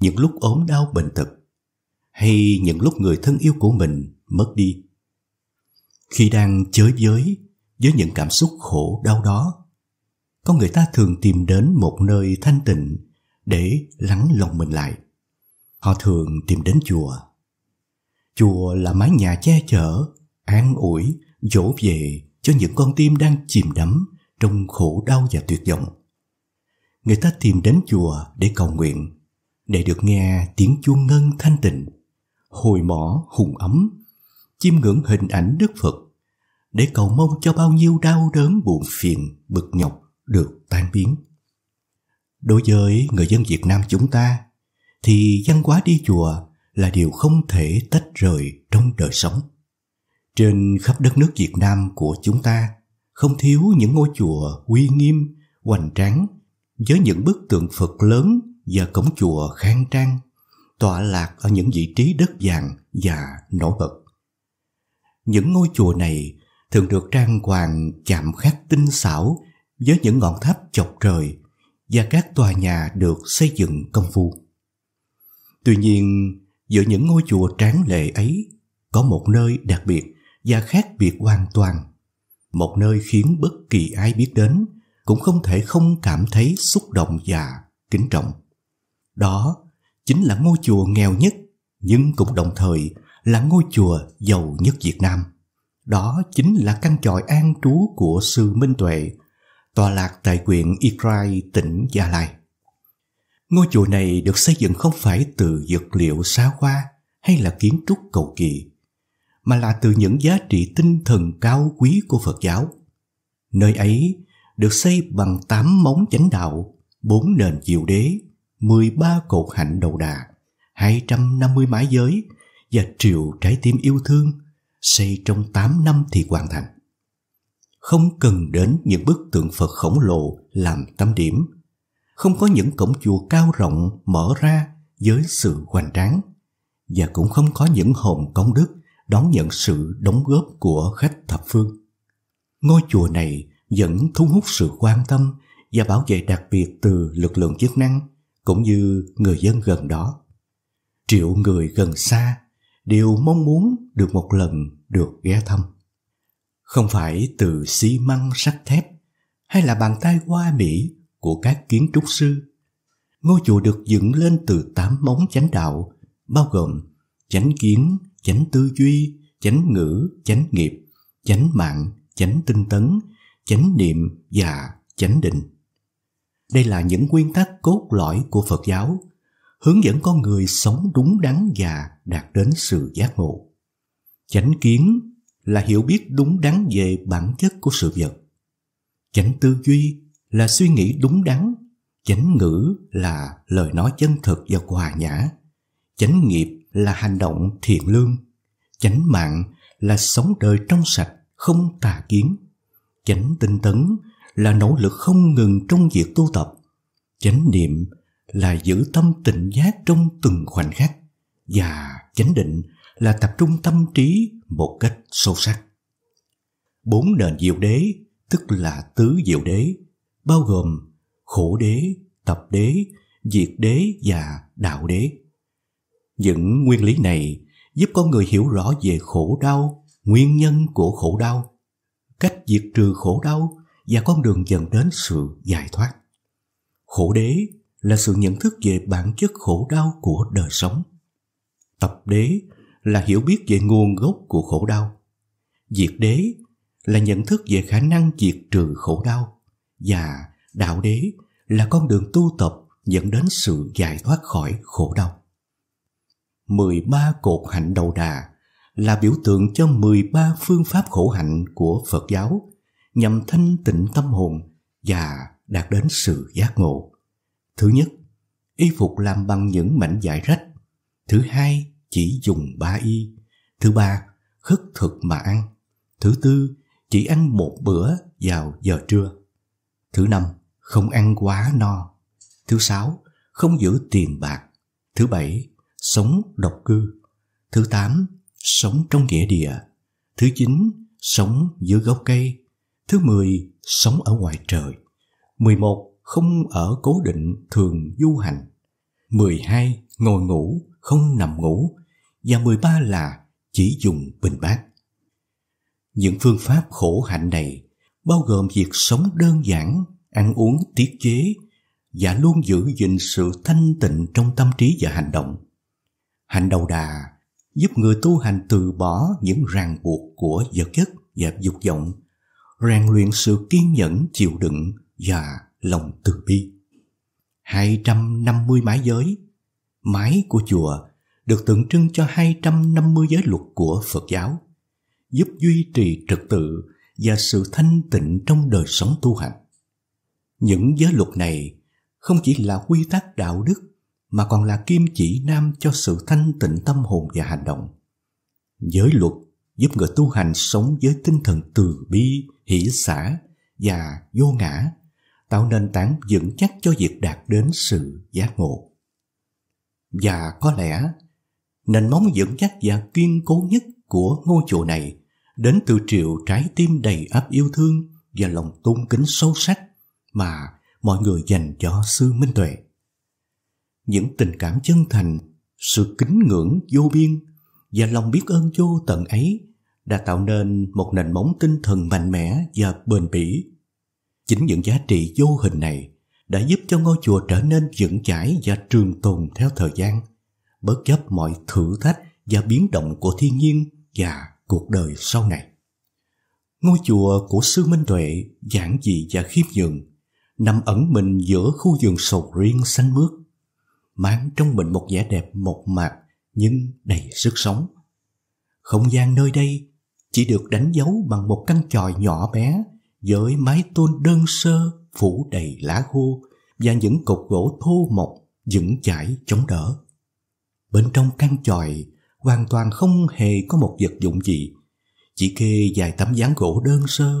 những lúc ốm đau bệnh tật hay những lúc người thân yêu của mình mất đi. Khi đang chới giới với những cảm xúc khổ đau đó, con người ta thường tìm đến một nơi thanh tịnh để lắng lòng mình lại. Họ thường tìm đến chùa, Chùa là mái nhà che chở, an ủi, dỗ về cho những con tim đang chìm đắm trong khổ đau và tuyệt vọng. Người ta tìm đến chùa để cầu nguyện, để được nghe tiếng chuông ngân thanh tịnh, hồi mỏ hùng ấm, chiêm ngưỡng hình ảnh Đức Phật, để cầu mong cho bao nhiêu đau đớn buồn phiền, bực nhọc được tan biến. Đối với người dân Việt Nam chúng ta, thì văn hóa đi chùa là điều không thể tách rời trong đời sống. Trên khắp đất nước Việt Nam của chúng ta, không thiếu những ngôi chùa uy nghiêm, hoành tráng với những bức tượng Phật lớn và cổng chùa khang trang tọa lạc ở những vị trí đất vàng và nổi bật. Những ngôi chùa này thường được trang hoàng chạm khắc tinh xảo với những ngọn tháp chọc trời và các tòa nhà được xây dựng công phu. Tuy nhiên, giữa những ngôi chùa tráng lệ ấy có một nơi đặc biệt và khác biệt hoàn toàn. Một nơi khiến bất kỳ ai biết đến cũng không thể không cảm thấy xúc động và kính trọng. Đó chính là ngôi chùa nghèo nhất nhưng cũng đồng thời là ngôi chùa giàu nhất Việt Nam. Đó chính là căn chòi an trú của sư Minh Tuệ, tòa lạc tại huyện Ikrai, tỉnh Gia Lai. Ngôi chùa này được xây dựng không phải từ vật liệu xa hoa hay là kiến trúc cầu kỳ, mà là từ những giá trị tinh thần cao quý của Phật giáo. Nơi ấy được xây bằng 8 móng chánh đạo, 4 nền diệu đế, 13 cột hạnh đầu đà, 250 mái giới và triệu trái tim yêu thương xây trong 8 năm thì hoàn thành. Không cần đến những bức tượng Phật khổng lồ làm tâm điểm – không có những cổng chùa cao rộng mở ra với sự hoành tráng và cũng không có những hồn công đức đón nhận sự đóng góp của khách thập phương. Ngôi chùa này vẫn thu hút sự quan tâm và bảo vệ đặc biệt từ lực lượng chức năng cũng như người dân gần đó. Triệu người gần xa đều mong muốn được một lần được ghé thăm. Không phải từ xi măng sắt thép hay là bàn tay qua mỹ của các kiến trúc sư. Ngôi chùa được dựng lên từ tám móng chánh đạo, bao gồm chánh kiến, chánh tư duy, chánh ngữ, chánh nghiệp, chánh mạng, chánh tinh tấn, chánh niệm và chánh định. Đây là những nguyên tắc cốt lõi của Phật giáo, hướng dẫn con người sống đúng đắn và đạt đến sự giác ngộ. Chánh kiến là hiểu biết đúng đắn về bản chất của sự vật. Chánh tư duy là suy nghĩ đúng đắn, chánh ngữ là lời nói chân thực và hòa nhã, chánh nghiệp là hành động thiện lương, chánh mạng là sống đời trong sạch, không tà kiến, chánh tinh tấn là nỗ lực không ngừng trong việc tu tập, chánh niệm là giữ tâm tịnh giác trong từng khoảnh khắc và chánh định là tập trung tâm trí một cách sâu sắc. Bốn nền diệu đế tức là tứ diệu đế bao gồm khổ đế, tập đế, diệt đế và đạo đế. Những nguyên lý này giúp con người hiểu rõ về khổ đau, nguyên nhân của khổ đau, cách diệt trừ khổ đau và con đường dẫn đến sự giải thoát. Khổ đế là sự nhận thức về bản chất khổ đau của đời sống. Tập đế là hiểu biết về nguồn gốc của khổ đau. Diệt đế là nhận thức về khả năng diệt trừ khổ đau và đạo đế là con đường tu tập dẫn đến sự giải thoát khỏi khổ đau. 13 cột hạnh đầu đà là biểu tượng cho 13 phương pháp khổ hạnh của Phật giáo nhằm thanh tịnh tâm hồn và đạt đến sự giác ngộ. Thứ nhất, y phục làm bằng những mảnh vải rách. Thứ hai, chỉ dùng ba y. Thứ ba, khất thực mà ăn. Thứ tư, chỉ ăn một bữa vào giờ trưa. Thứ năm, không ăn quá no. Thứ sáu, không giữ tiền bạc. Thứ bảy, sống độc cư. Thứ tám, sống trong nghĩa địa. Thứ chín, sống dưới gốc cây. Thứ mười, sống ở ngoài trời. Mười một, không ở cố định thường du hành. Mười hai, ngồi ngủ, không nằm ngủ. Và mười ba là chỉ dùng bình bát. Những phương pháp khổ hạnh này bao gồm việc sống đơn giản, ăn uống tiết chế và luôn giữ gìn sự thanh tịnh trong tâm trí và hành động. Hành đầu đà giúp người tu hành từ bỏ những ràng buộc của vật chất và dục vọng, rèn luyện sự kiên nhẫn chịu đựng và lòng từ bi. 250 mái giới Mái của chùa được tượng trưng cho 250 giới luật của Phật giáo, giúp duy trì trật tự và sự thanh tịnh trong đời sống tu hành. Những giới luật này không chỉ là quy tắc đạo đức mà còn là kim chỉ nam cho sự thanh tịnh tâm hồn và hành động. Giới luật giúp người tu hành sống với tinh thần từ bi, hỷ xã và vô ngã, tạo nền tảng vững chắc cho việc đạt đến sự giác ngộ. Và có lẽ, nền móng vững chắc và kiên cố nhất của ngôi chùa này đến từ triệu trái tim đầy áp yêu thương và lòng tôn kính sâu sắc mà mọi người dành cho sư Minh Tuệ. Những tình cảm chân thành, sự kính ngưỡng vô biên và lòng biết ơn vô tận ấy đã tạo nên một nền móng tinh thần mạnh mẽ và bền bỉ. Chính những giá trị vô hình này đã giúp cho ngôi chùa trở nên vững chãi và trường tồn theo thời gian, bất chấp mọi thử thách và biến động của thiên nhiên và cuộc đời sau này. Ngôi chùa của sư Minh Tuệ giản dị và khiêm nhường, nằm ẩn mình giữa khu vườn sầu riêng xanh mướt, mang trong mình một vẻ đẹp mộc mạc nhưng đầy sức sống. Không gian nơi đây chỉ được đánh dấu bằng một căn tròi nhỏ bé với mái tôn đơn sơ phủ đầy lá khô và những cột gỗ thô mộc dựng chãi chống đỡ. Bên trong căn tròi hoàn toàn không hề có một vật dụng gì. Chỉ kê vài tấm dáng gỗ đơn sơ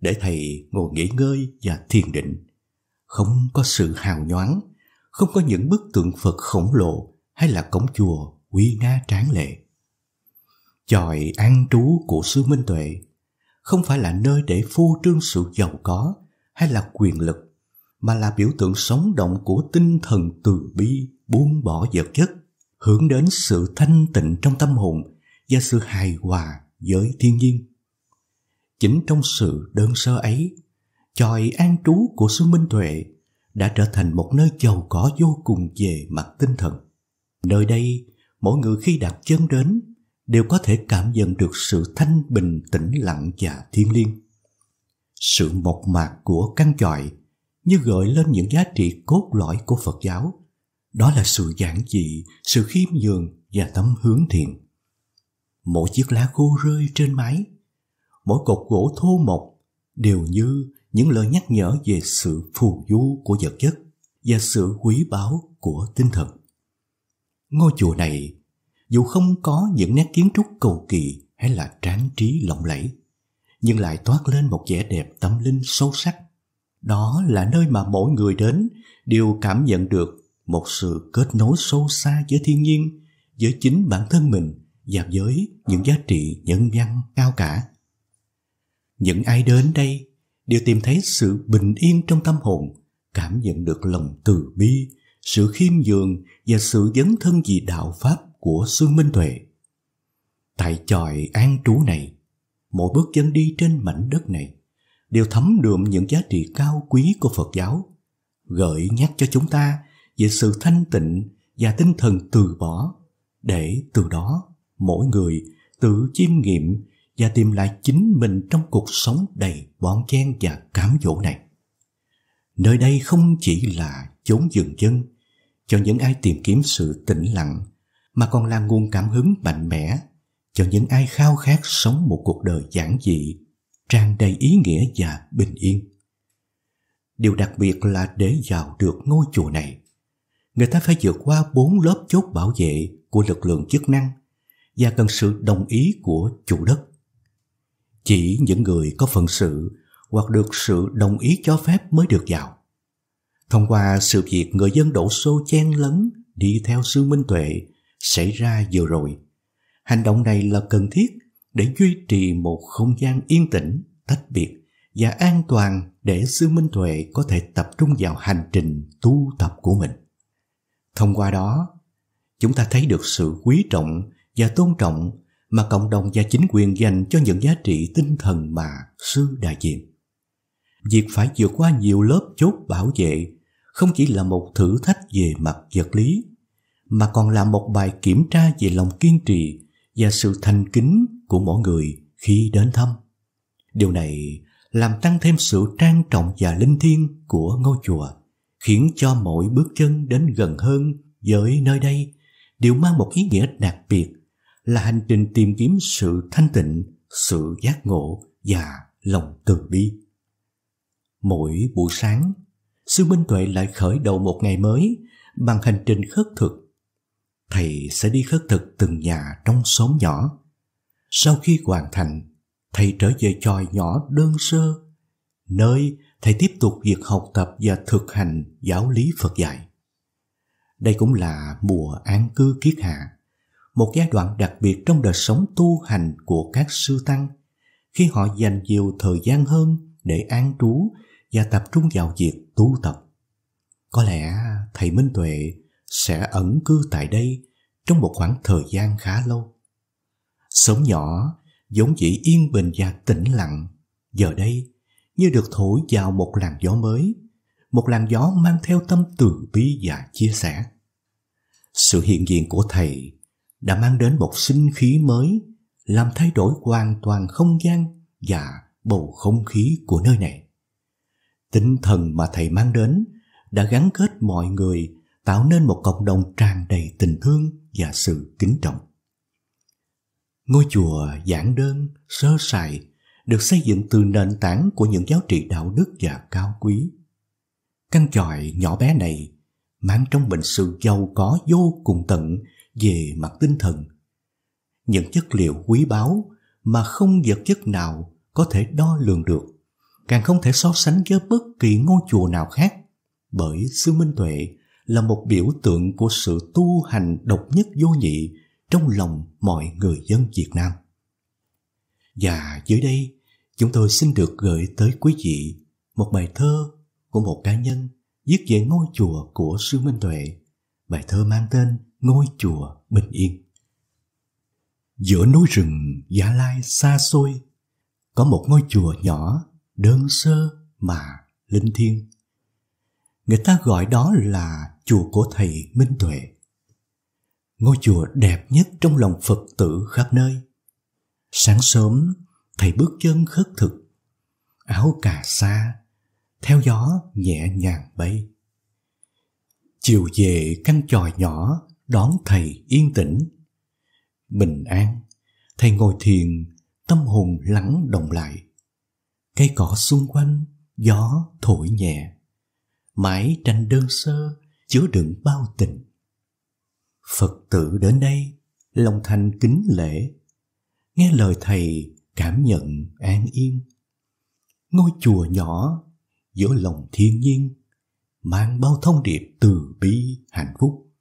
để thầy ngồi nghỉ ngơi và thiền định. Không có sự hào nhoáng, không có những bức tượng Phật khổng lồ hay là cổng chùa uy nga tráng lệ. Chòi an trú của sư Minh Tuệ không phải là nơi để phô trương sự giàu có hay là quyền lực, mà là biểu tượng sống động của tinh thần từ bi buông bỏ vật chất hướng đến sự thanh tịnh trong tâm hồn và sự hài hòa với thiên nhiên. Chính trong sự đơn sơ ấy, tròi an trú của sư Minh Tuệ đã trở thành một nơi giàu có vô cùng về mặt tinh thần. Nơi đây, mỗi người khi đặt chân đến đều có thể cảm nhận được sự thanh bình tĩnh lặng và thiêng liêng. Sự mộc mạc của căn chòi như gợi lên những giá trị cốt lõi của Phật giáo đó là sự giản dị, sự khiêm nhường và tấm hướng thiện. Mỗi chiếc lá khô rơi trên mái, mỗi cột gỗ thô mộc đều như những lời nhắc nhở về sự phù du của vật chất và sự quý báu của tinh thần. Ngôi chùa này, dù không có những nét kiến trúc cầu kỳ hay là tráng trí lộng lẫy, nhưng lại toát lên một vẻ đẹp tâm linh sâu sắc. Đó là nơi mà mỗi người đến đều cảm nhận được một sự kết nối sâu xa giữa thiên nhiên, với chính bản thân mình và với những giá trị nhân văn cao cả. Những ai đến đây đều tìm thấy sự bình yên trong tâm hồn, cảm nhận được lòng từ bi, sự khiêm nhường và sự dấn thân vì đạo pháp của Xuân Minh Tuệ. Tại chòi an trú này, mỗi bước chân đi trên mảnh đất này đều thấm đượm những giá trị cao quý của Phật giáo, gợi nhắc cho chúng ta về sự thanh tịnh và tinh thần từ bỏ để từ đó mỗi người tự chiêm nghiệm và tìm lại chính mình trong cuộc sống đầy bon chen và cám dỗ này. Nơi đây không chỉ là chốn dừng chân cho những ai tìm kiếm sự tĩnh lặng mà còn là nguồn cảm hứng mạnh mẽ cho những ai khao khát sống một cuộc đời giản dị, tràn đầy ý nghĩa và bình yên. Điều đặc biệt là để vào được ngôi chùa này, người ta phải vượt qua bốn lớp chốt bảo vệ của lực lượng chức năng và cần sự đồng ý của chủ đất. Chỉ những người có phận sự hoặc được sự đồng ý cho phép mới được vào. Thông qua sự việc người dân đổ xô chen lấn đi theo sư minh tuệ xảy ra vừa rồi, hành động này là cần thiết để duy trì một không gian yên tĩnh, tách biệt và an toàn để sư minh tuệ có thể tập trung vào hành trình tu tập của mình. Thông qua đó, chúng ta thấy được sự quý trọng và tôn trọng mà cộng đồng và chính quyền dành cho những giá trị tinh thần mà sư đại diện. Việc phải vượt qua nhiều lớp chốt bảo vệ không chỉ là một thử thách về mặt vật lý, mà còn là một bài kiểm tra về lòng kiên trì và sự thành kính của mỗi người khi đến thăm. Điều này làm tăng thêm sự trang trọng và linh thiêng của ngôi chùa khiến cho mỗi bước chân đến gần hơn với nơi đây đều mang một ý nghĩa đặc biệt là hành trình tìm kiếm sự thanh tịnh, sự giác ngộ và lòng từ bi. Mỗi buổi sáng, sư Minh Tuệ lại khởi đầu một ngày mới bằng hành trình khất thực. Thầy sẽ đi khất thực từng nhà trong xóm nhỏ. Sau khi hoàn thành, thầy trở về tròi nhỏ đơn sơ, nơi thầy tiếp tục việc học tập và thực hành giáo lý Phật dạy. Đây cũng là mùa an cư kiết hạ, một giai đoạn đặc biệt trong đời sống tu hành của các sư tăng, khi họ dành nhiều thời gian hơn để an trú và tập trung vào việc tu tập. Có lẽ thầy Minh Tuệ sẽ ẩn cư tại đây trong một khoảng thời gian khá lâu. Sống nhỏ, giống dĩ yên bình và tĩnh lặng, giờ đây như được thổi vào một làn gió mới, một làn gió mang theo tâm từ bi và chia sẻ. Sự hiện diện của thầy đã mang đến một sinh khí mới, làm thay đổi hoàn toàn không gian và bầu không khí của nơi này. Tinh thần mà thầy mang đến đã gắn kết mọi người, tạo nên một cộng đồng tràn đầy tình thương và sự kính trọng. Ngôi chùa giản đơn, sơ sài được xây dựng từ nền tảng của những giáo trị đạo đức và cao quý. Căn chòi nhỏ bé này mang trong mình sự giàu có vô cùng tận về mặt tinh thần. Những chất liệu quý báu mà không vật chất nào có thể đo lường được, càng không thể so sánh với bất kỳ ngôi chùa nào khác, bởi sư Minh Tuệ là một biểu tượng của sự tu hành độc nhất vô nhị trong lòng mọi người dân Việt Nam. Và dưới đây, chúng tôi xin được gửi tới quý vị một bài thơ của một cá nhân viết về ngôi chùa của sư Minh Tuệ. Bài thơ mang tên Ngôi chùa Bình Yên. Giữa núi rừng Gia Lai xa xôi, có một ngôi chùa nhỏ, đơn sơ mà linh thiêng. Người ta gọi đó là chùa của thầy Minh Tuệ. Ngôi chùa đẹp nhất trong lòng Phật tử khắp nơi – Sáng sớm, thầy bước chân khất thực, áo cà sa, theo gió nhẹ nhàng bay. Chiều về căn tròi nhỏ đón thầy yên tĩnh. Bình an, thầy ngồi thiền, tâm hồn lắng đồng lại. Cây cỏ xung quanh, gió thổi nhẹ. mái tranh đơn sơ, chứa đựng bao tình. Phật tử đến đây, lòng thành kính lễ nghe lời thầy cảm nhận an yên ngôi chùa nhỏ giữa lòng thiên nhiên mang bao thông điệp từ bi hạnh phúc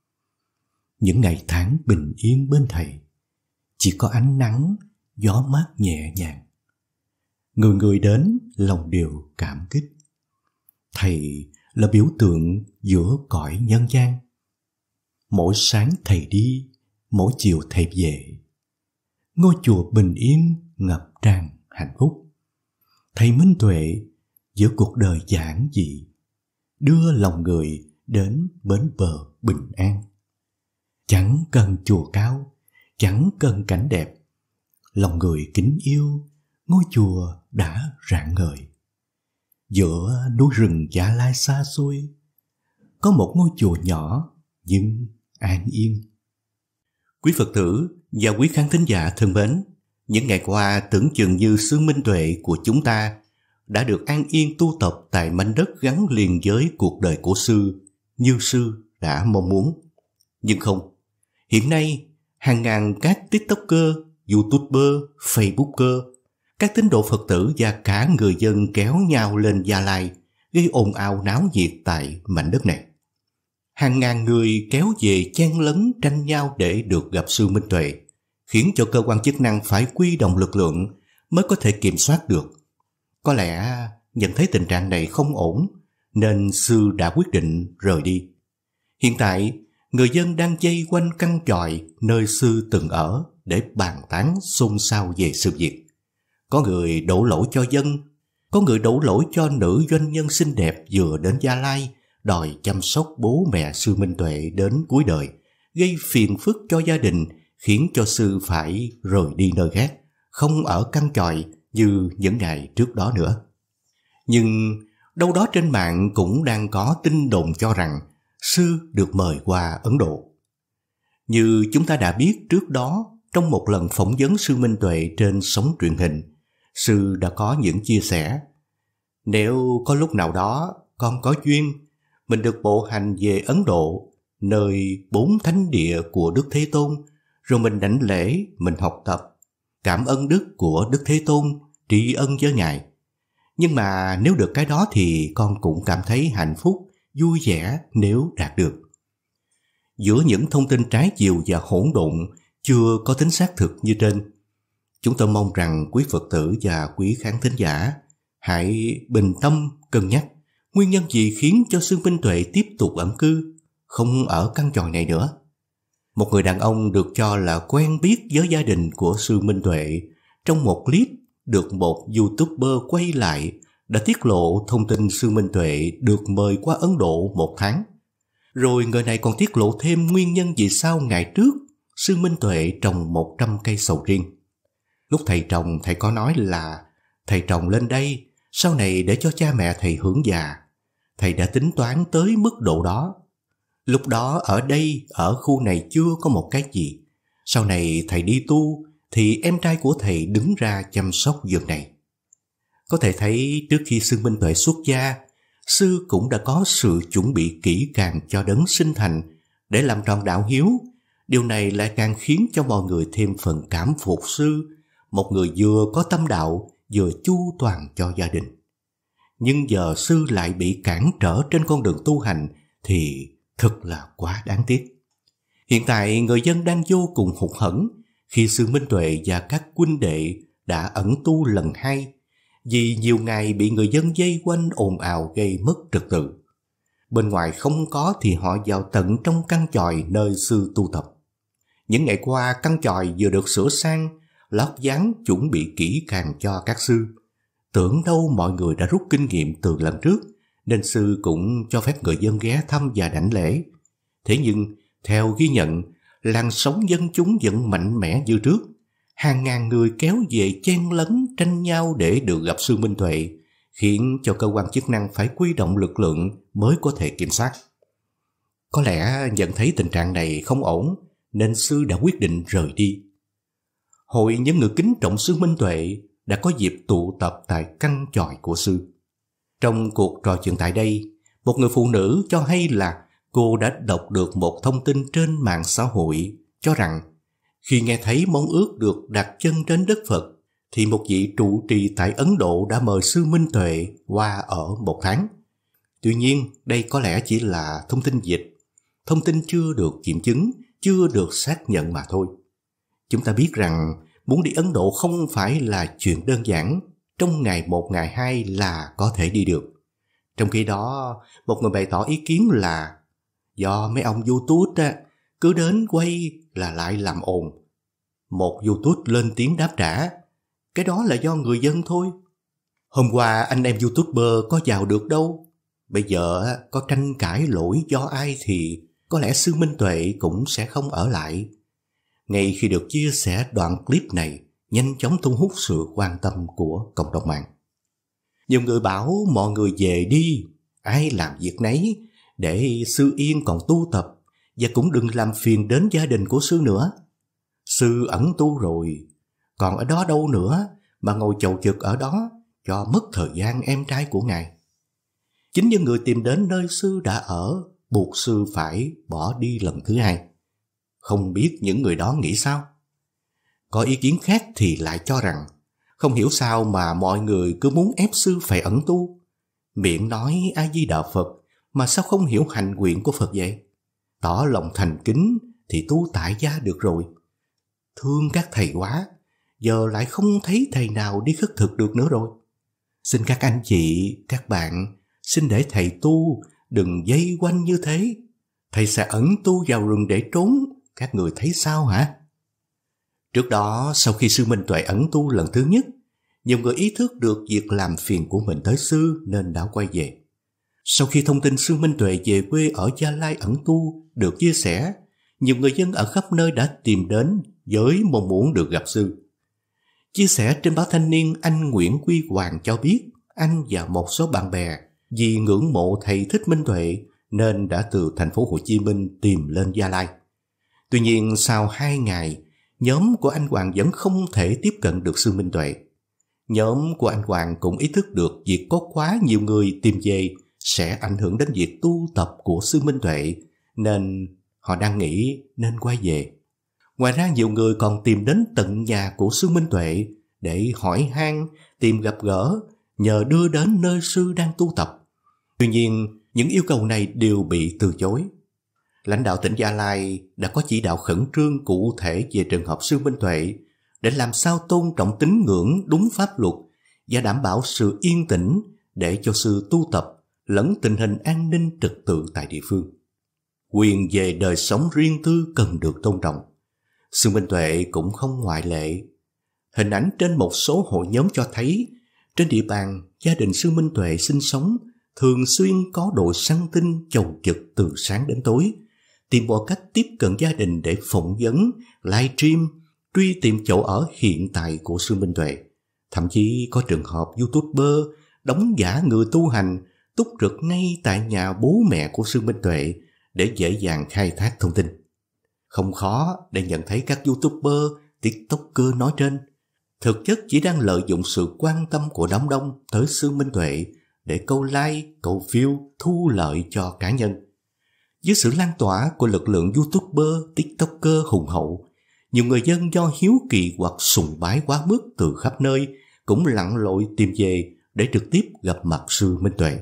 những ngày tháng bình yên bên thầy chỉ có ánh nắng gió mát nhẹ nhàng người người đến lòng đều cảm kích thầy là biểu tượng giữa cõi nhân gian mỗi sáng thầy đi mỗi chiều thầy về ngôi chùa bình yên ngập tràn hạnh phúc. Thầy Minh Tuệ giữa cuộc đời giản dị, đưa lòng người đến bến bờ bình an. Chẳng cần chùa cao, chẳng cần cảnh đẹp, lòng người kính yêu, ngôi chùa đã rạng ngời. Giữa núi rừng Gia Lai xa xôi, có một ngôi chùa nhỏ nhưng an yên Quý Phật tử và quý khán thính giả thân mến, những ngày qua tưởng chừng như sứ minh tuệ của chúng ta đã được an yên tu tập tại mảnh đất gắn liền với cuộc đời của sư, như sư đã mong muốn. Nhưng không, hiện nay hàng ngàn các tiktoker, youtuber, facebooker, các tín đồ Phật tử và cả người dân kéo nhau lên Gia Lai gây ồn ào náo nhiệt tại mảnh đất này hàng ngàn người kéo về chen lấn tranh nhau để được gặp Sư Minh Tuệ, khiến cho cơ quan chức năng phải quy động lực lượng mới có thể kiểm soát được. Có lẽ nhận thấy tình trạng này không ổn, nên Sư đã quyết định rời đi. Hiện tại, người dân đang dây quanh căn tròi nơi Sư từng ở để bàn tán xôn xao về sự việc. Có người đổ lỗi cho dân, có người đổ lỗi cho nữ doanh nhân xinh đẹp vừa đến Gia Lai, đòi chăm sóc bố mẹ sư Minh Tuệ đến cuối đời, gây phiền phức cho gia đình, khiến cho sư phải rời đi nơi khác, không ở căn tròi như những ngày trước đó nữa. Nhưng đâu đó trên mạng cũng đang có tin đồn cho rằng sư được mời qua Ấn Độ. Như chúng ta đã biết trước đó, trong một lần phỏng vấn sư Minh Tuệ trên sóng truyền hình, sư đã có những chia sẻ. Nếu có lúc nào đó con có duyên mình được bộ hành về Ấn Độ, nơi bốn thánh địa của Đức Thế Tôn, rồi mình đảnh lễ, mình học tập, cảm ơn đức của Đức Thế Tôn, tri ân với Ngài. Nhưng mà nếu được cái đó thì con cũng cảm thấy hạnh phúc, vui vẻ nếu đạt được. Giữa những thông tin trái chiều và hỗn độn chưa có tính xác thực như trên, chúng tôi mong rằng quý Phật tử và quý khán thính giả hãy bình tâm cân nhắc nguyên nhân gì khiến cho Sương Minh Tuệ tiếp tục ẩn cư, không ở căn tròi này nữa. Một người đàn ông được cho là quen biết với gia đình của Sương Minh Tuệ trong một clip được một youtuber quay lại đã tiết lộ thông tin Sương Minh Tuệ được mời qua Ấn Độ một tháng. Rồi người này còn tiết lộ thêm nguyên nhân vì sao ngày trước Sương Minh Tuệ trồng 100 cây sầu riêng. Lúc thầy trồng thầy có nói là thầy trồng lên đây sau này để cho cha mẹ thầy hưởng già, thầy đã tính toán tới mức độ đó. Lúc đó ở đây, ở khu này chưa có một cái gì. Sau này thầy đi tu thì em trai của thầy đứng ra chăm sóc vườn này. Có thể thấy trước khi Sư Minh Tuệ xuất gia, Sư cũng đã có sự chuẩn bị kỹ càng cho đấng sinh thành để làm tròn đạo hiếu. Điều này lại càng khiến cho mọi người thêm phần cảm phục Sư, một người vừa có tâm đạo vừa chu toàn cho gia đình. Nhưng giờ sư lại bị cản trở trên con đường tu hành thì thật là quá đáng tiếc. Hiện tại người dân đang vô cùng hụt hẫng khi sư Minh Tuệ và các huynh đệ đã ẩn tu lần hai vì nhiều ngày bị người dân dây quanh ồn ào gây mất trật tự. Bên ngoài không có thì họ vào tận trong căn chòi nơi sư tu tập. Những ngày qua căn chòi vừa được sửa sang lót dáng chuẩn bị kỹ càng cho các sư. Tưởng đâu mọi người đã rút kinh nghiệm từ lần trước, nên sư cũng cho phép người dân ghé thăm và đảnh lễ. Thế nhưng, theo ghi nhận, làn sóng dân chúng vẫn mạnh mẽ như trước. Hàng ngàn người kéo về chen lấn tranh nhau để được gặp sư Minh Tuệ, khiến cho cơ quan chức năng phải quy động lực lượng mới có thể kiểm soát. Có lẽ nhận thấy tình trạng này không ổn, nên sư đã quyết định rời đi hội những người kính trọng sư Minh Tuệ đã có dịp tụ tập tại căn tròi của sư. Trong cuộc trò chuyện tại đây, một người phụ nữ cho hay là cô đã đọc được một thông tin trên mạng xã hội cho rằng khi nghe thấy mong ước được đặt chân đến đất Phật thì một vị trụ trì tại Ấn Độ đã mời sư Minh Tuệ qua ở một tháng. Tuy nhiên, đây có lẽ chỉ là thông tin dịch, thông tin chưa được kiểm chứng, chưa được xác nhận mà thôi. Chúng ta biết rằng muốn đi Ấn Độ không phải là chuyện đơn giản, trong ngày một ngày hai là có thể đi được. Trong khi đó, một người bày tỏ ý kiến là do mấy ông YouTube cứ đến quay là lại làm ồn. Một YouTube lên tiếng đáp trả, cái đó là do người dân thôi. Hôm qua anh em YouTuber có giàu được đâu. Bây giờ có tranh cãi lỗi do ai thì có lẽ Sư Minh Tuệ cũng sẽ không ở lại ngay khi được chia sẻ đoạn clip này, nhanh chóng thu hút sự quan tâm của cộng đồng mạng. Nhiều người bảo mọi người về đi, ai làm việc nấy, để sư yên còn tu tập, và cũng đừng làm phiền đến gia đình của sư nữa. Sư ẩn tu rồi, còn ở đó đâu nữa mà ngồi chầu chực ở đó cho mất thời gian em trai của ngài. Chính những người tìm đến nơi sư đã ở buộc sư phải bỏ đi lần thứ hai không biết những người đó nghĩ sao. Có ý kiến khác thì lại cho rằng không hiểu sao mà mọi người cứ muốn ép sư phải ẩn tu. Miệng nói A-di-đà Phật mà sao không hiểu hành nguyện của Phật vậy? Tỏ lòng thành kính thì tu tại gia được rồi. Thương các thầy quá, giờ lại không thấy thầy nào đi khất thực được nữa rồi. Xin các anh chị, các bạn, xin để thầy tu, đừng dây quanh như thế. Thầy sẽ ẩn tu vào rừng để trốn các người thấy sao hả? Trước đó, sau khi sư Minh Tuệ ẩn tu lần thứ nhất, nhiều người ý thức được việc làm phiền của mình tới sư nên đã quay về. Sau khi thông tin sư Minh Tuệ về quê ở Gia Lai ẩn tu được chia sẻ, nhiều người dân ở khắp nơi đã tìm đến với mong muốn được gặp sư. Chia sẻ trên báo thanh niên anh Nguyễn Quy Hoàng cho biết anh và một số bạn bè vì ngưỡng mộ thầy Thích Minh Tuệ nên đã từ thành phố Hồ Chí Minh tìm lên Gia Lai. Tuy nhiên sau hai ngày, nhóm của anh Hoàng vẫn không thể tiếp cận được sư Minh Tuệ. Nhóm của anh Hoàng cũng ý thức được việc có quá nhiều người tìm về sẽ ảnh hưởng đến việc tu tập của sư Minh Tuệ, nên họ đang nghĩ nên quay về. Ngoài ra nhiều người còn tìm đến tận nhà của sư Minh Tuệ để hỏi han, tìm gặp gỡ, nhờ đưa đến nơi sư đang tu tập. Tuy nhiên, những yêu cầu này đều bị từ chối lãnh đạo tỉnh Gia Lai đã có chỉ đạo khẩn trương cụ thể về trường hợp sư Minh Tuệ để làm sao tôn trọng tín ngưỡng đúng pháp luật và đảm bảo sự yên tĩnh để cho sư tu tập lẫn tình hình an ninh trật tự tại địa phương. Quyền về đời sống riêng tư cần được tôn trọng. Sư Minh Tuệ cũng không ngoại lệ. Hình ảnh trên một số hội nhóm cho thấy trên địa bàn gia đình Sư Minh Tuệ sinh sống thường xuyên có đội săn tinh chầu trực từ sáng đến tối tìm mọi cách tiếp cận gia đình để phỏng vấn, live stream, truy tìm chỗ ở hiện tại của sư Minh Tuệ. Thậm chí có trường hợp YouTuber đóng giả người tu hành túc trực ngay tại nhà bố mẹ của sư Minh Tuệ để dễ dàng khai thác thông tin. Không khó để nhận thấy các YouTuber, TikToker nói trên thực chất chỉ đang lợi dụng sự quan tâm của đám đông tới sư Minh Tuệ để câu like, câu view, thu lợi cho cá nhân. Dưới sự lan tỏa của lực lượng YouTuber, TikToker hùng hậu, nhiều người dân do hiếu kỳ hoặc sùng bái quá mức từ khắp nơi cũng lặn lội tìm về để trực tiếp gặp mặt sư Minh Tuệ.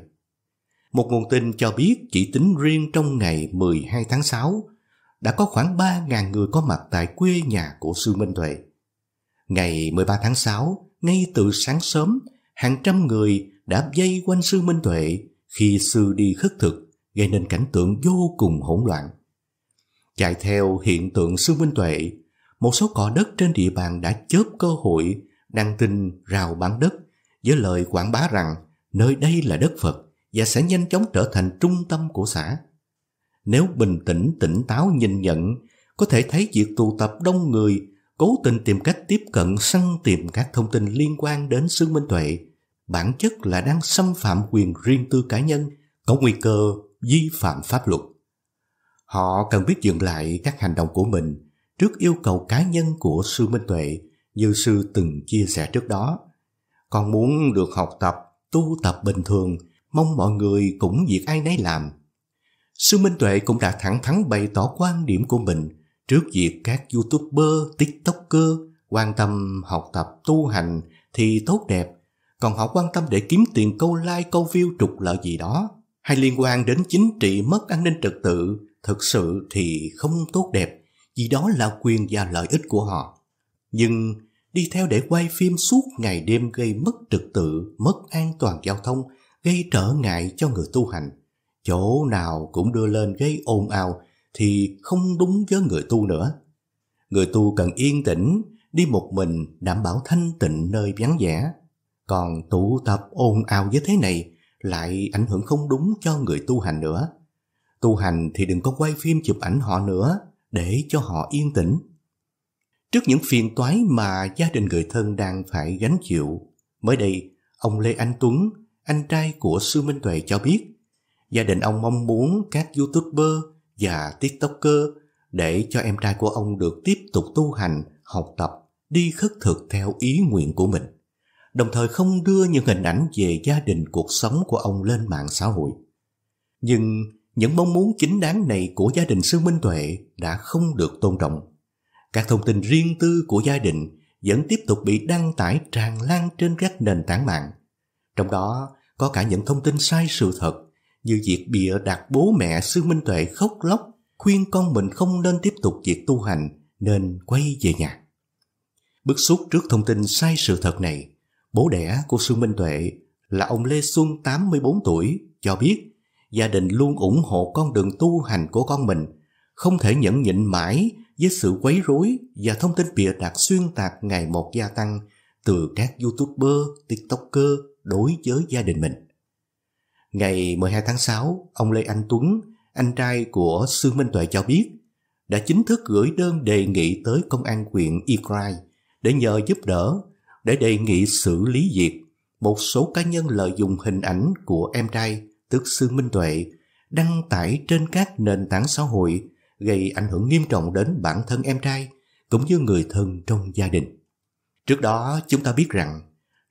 Một nguồn tin cho biết chỉ tính riêng trong ngày 12 tháng 6 đã có khoảng 3.000 người có mặt tại quê nhà của sư Minh Tuệ. Ngày 13 tháng 6, ngay từ sáng sớm, hàng trăm người đã dây quanh sư Minh Tuệ khi sư đi khất thực gây nên cảnh tượng vô cùng hỗn loạn. Chạy theo hiện tượng Sương Minh Tuệ, một số cỏ đất trên địa bàn đã chớp cơ hội đăng tin rào bán đất với lời quảng bá rằng nơi đây là đất Phật và sẽ nhanh chóng trở thành trung tâm của xã. Nếu bình tĩnh tỉnh táo nhìn nhận, có thể thấy việc tụ tập đông người cố tình tìm cách tiếp cận săn tìm các thông tin liên quan đến Sương Minh Tuệ, bản chất là đang xâm phạm quyền riêng tư cá nhân, có nguy cơ vi phạm pháp luật. Họ cần biết dừng lại các hành động của mình trước yêu cầu cá nhân của sư Minh Tuệ như sư từng chia sẻ trước đó. Còn muốn được học tập, tu tập bình thường, mong mọi người cũng việc ai nấy làm. Sư Minh Tuệ cũng đã thẳng thắn bày tỏ quan điểm của mình trước việc các youtuber, tiktoker quan tâm học tập tu hành thì tốt đẹp, còn họ quan tâm để kiếm tiền câu like câu view trục lợi gì đó hay liên quan đến chính trị mất an ninh trật tự thực sự thì không tốt đẹp vì đó là quyền và lợi ích của họ. Nhưng đi theo để quay phim suốt ngày đêm gây mất trật tự, mất an toàn giao thông, gây trở ngại cho người tu hành. Chỗ nào cũng đưa lên gây ồn ào thì không đúng với người tu nữa. Người tu cần yên tĩnh, đi một mình đảm bảo thanh tịnh nơi vắng vẻ. Còn tụ tập ồn ào như thế này lại ảnh hưởng không đúng cho người tu hành nữa. Tu hành thì đừng có quay phim chụp ảnh họ nữa để cho họ yên tĩnh. Trước những phiền toái mà gia đình người thân đang phải gánh chịu, mới đây, ông Lê Anh Tuấn, anh trai của Sư Minh Tuệ cho biết, gia đình ông mong muốn các YouTuber và TikToker để cho em trai của ông được tiếp tục tu hành, học tập, đi khất thực theo ý nguyện của mình đồng thời không đưa những hình ảnh về gia đình cuộc sống của ông lên mạng xã hội. Nhưng những mong muốn chính đáng này của gia đình Sư Minh Tuệ đã không được tôn trọng. Các thông tin riêng tư của gia đình vẫn tiếp tục bị đăng tải tràn lan trên các nền tảng mạng. Trong đó có cả những thông tin sai sự thật như việc bịa đặt bố mẹ Sư Minh Tuệ khóc lóc khuyên con mình không nên tiếp tục việc tu hành nên quay về nhà. Bức xúc trước thông tin sai sự thật này, Bố đẻ của Xuân Minh Tuệ là ông Lê Xuân 84 tuổi cho biết gia đình luôn ủng hộ con đường tu hành của con mình, không thể nhẫn nhịn mãi với sự quấy rối và thông tin bịa đặt xuyên tạc ngày một gia tăng từ các youtuber, tiktoker đối với gia đình mình. Ngày 12 tháng 6, ông Lê Anh Tuấn, anh trai của Sương Minh Tuệ cho biết, đã chính thức gửi đơn đề nghị tới Công an huyện Ycrai để nhờ giúp đỡ để đề nghị xử lý việc một số cá nhân lợi dụng hình ảnh của em trai tức Sư Minh Tuệ đăng tải trên các nền tảng xã hội gây ảnh hưởng nghiêm trọng đến bản thân em trai cũng như người thân trong gia đình. Trước đó chúng ta biết rằng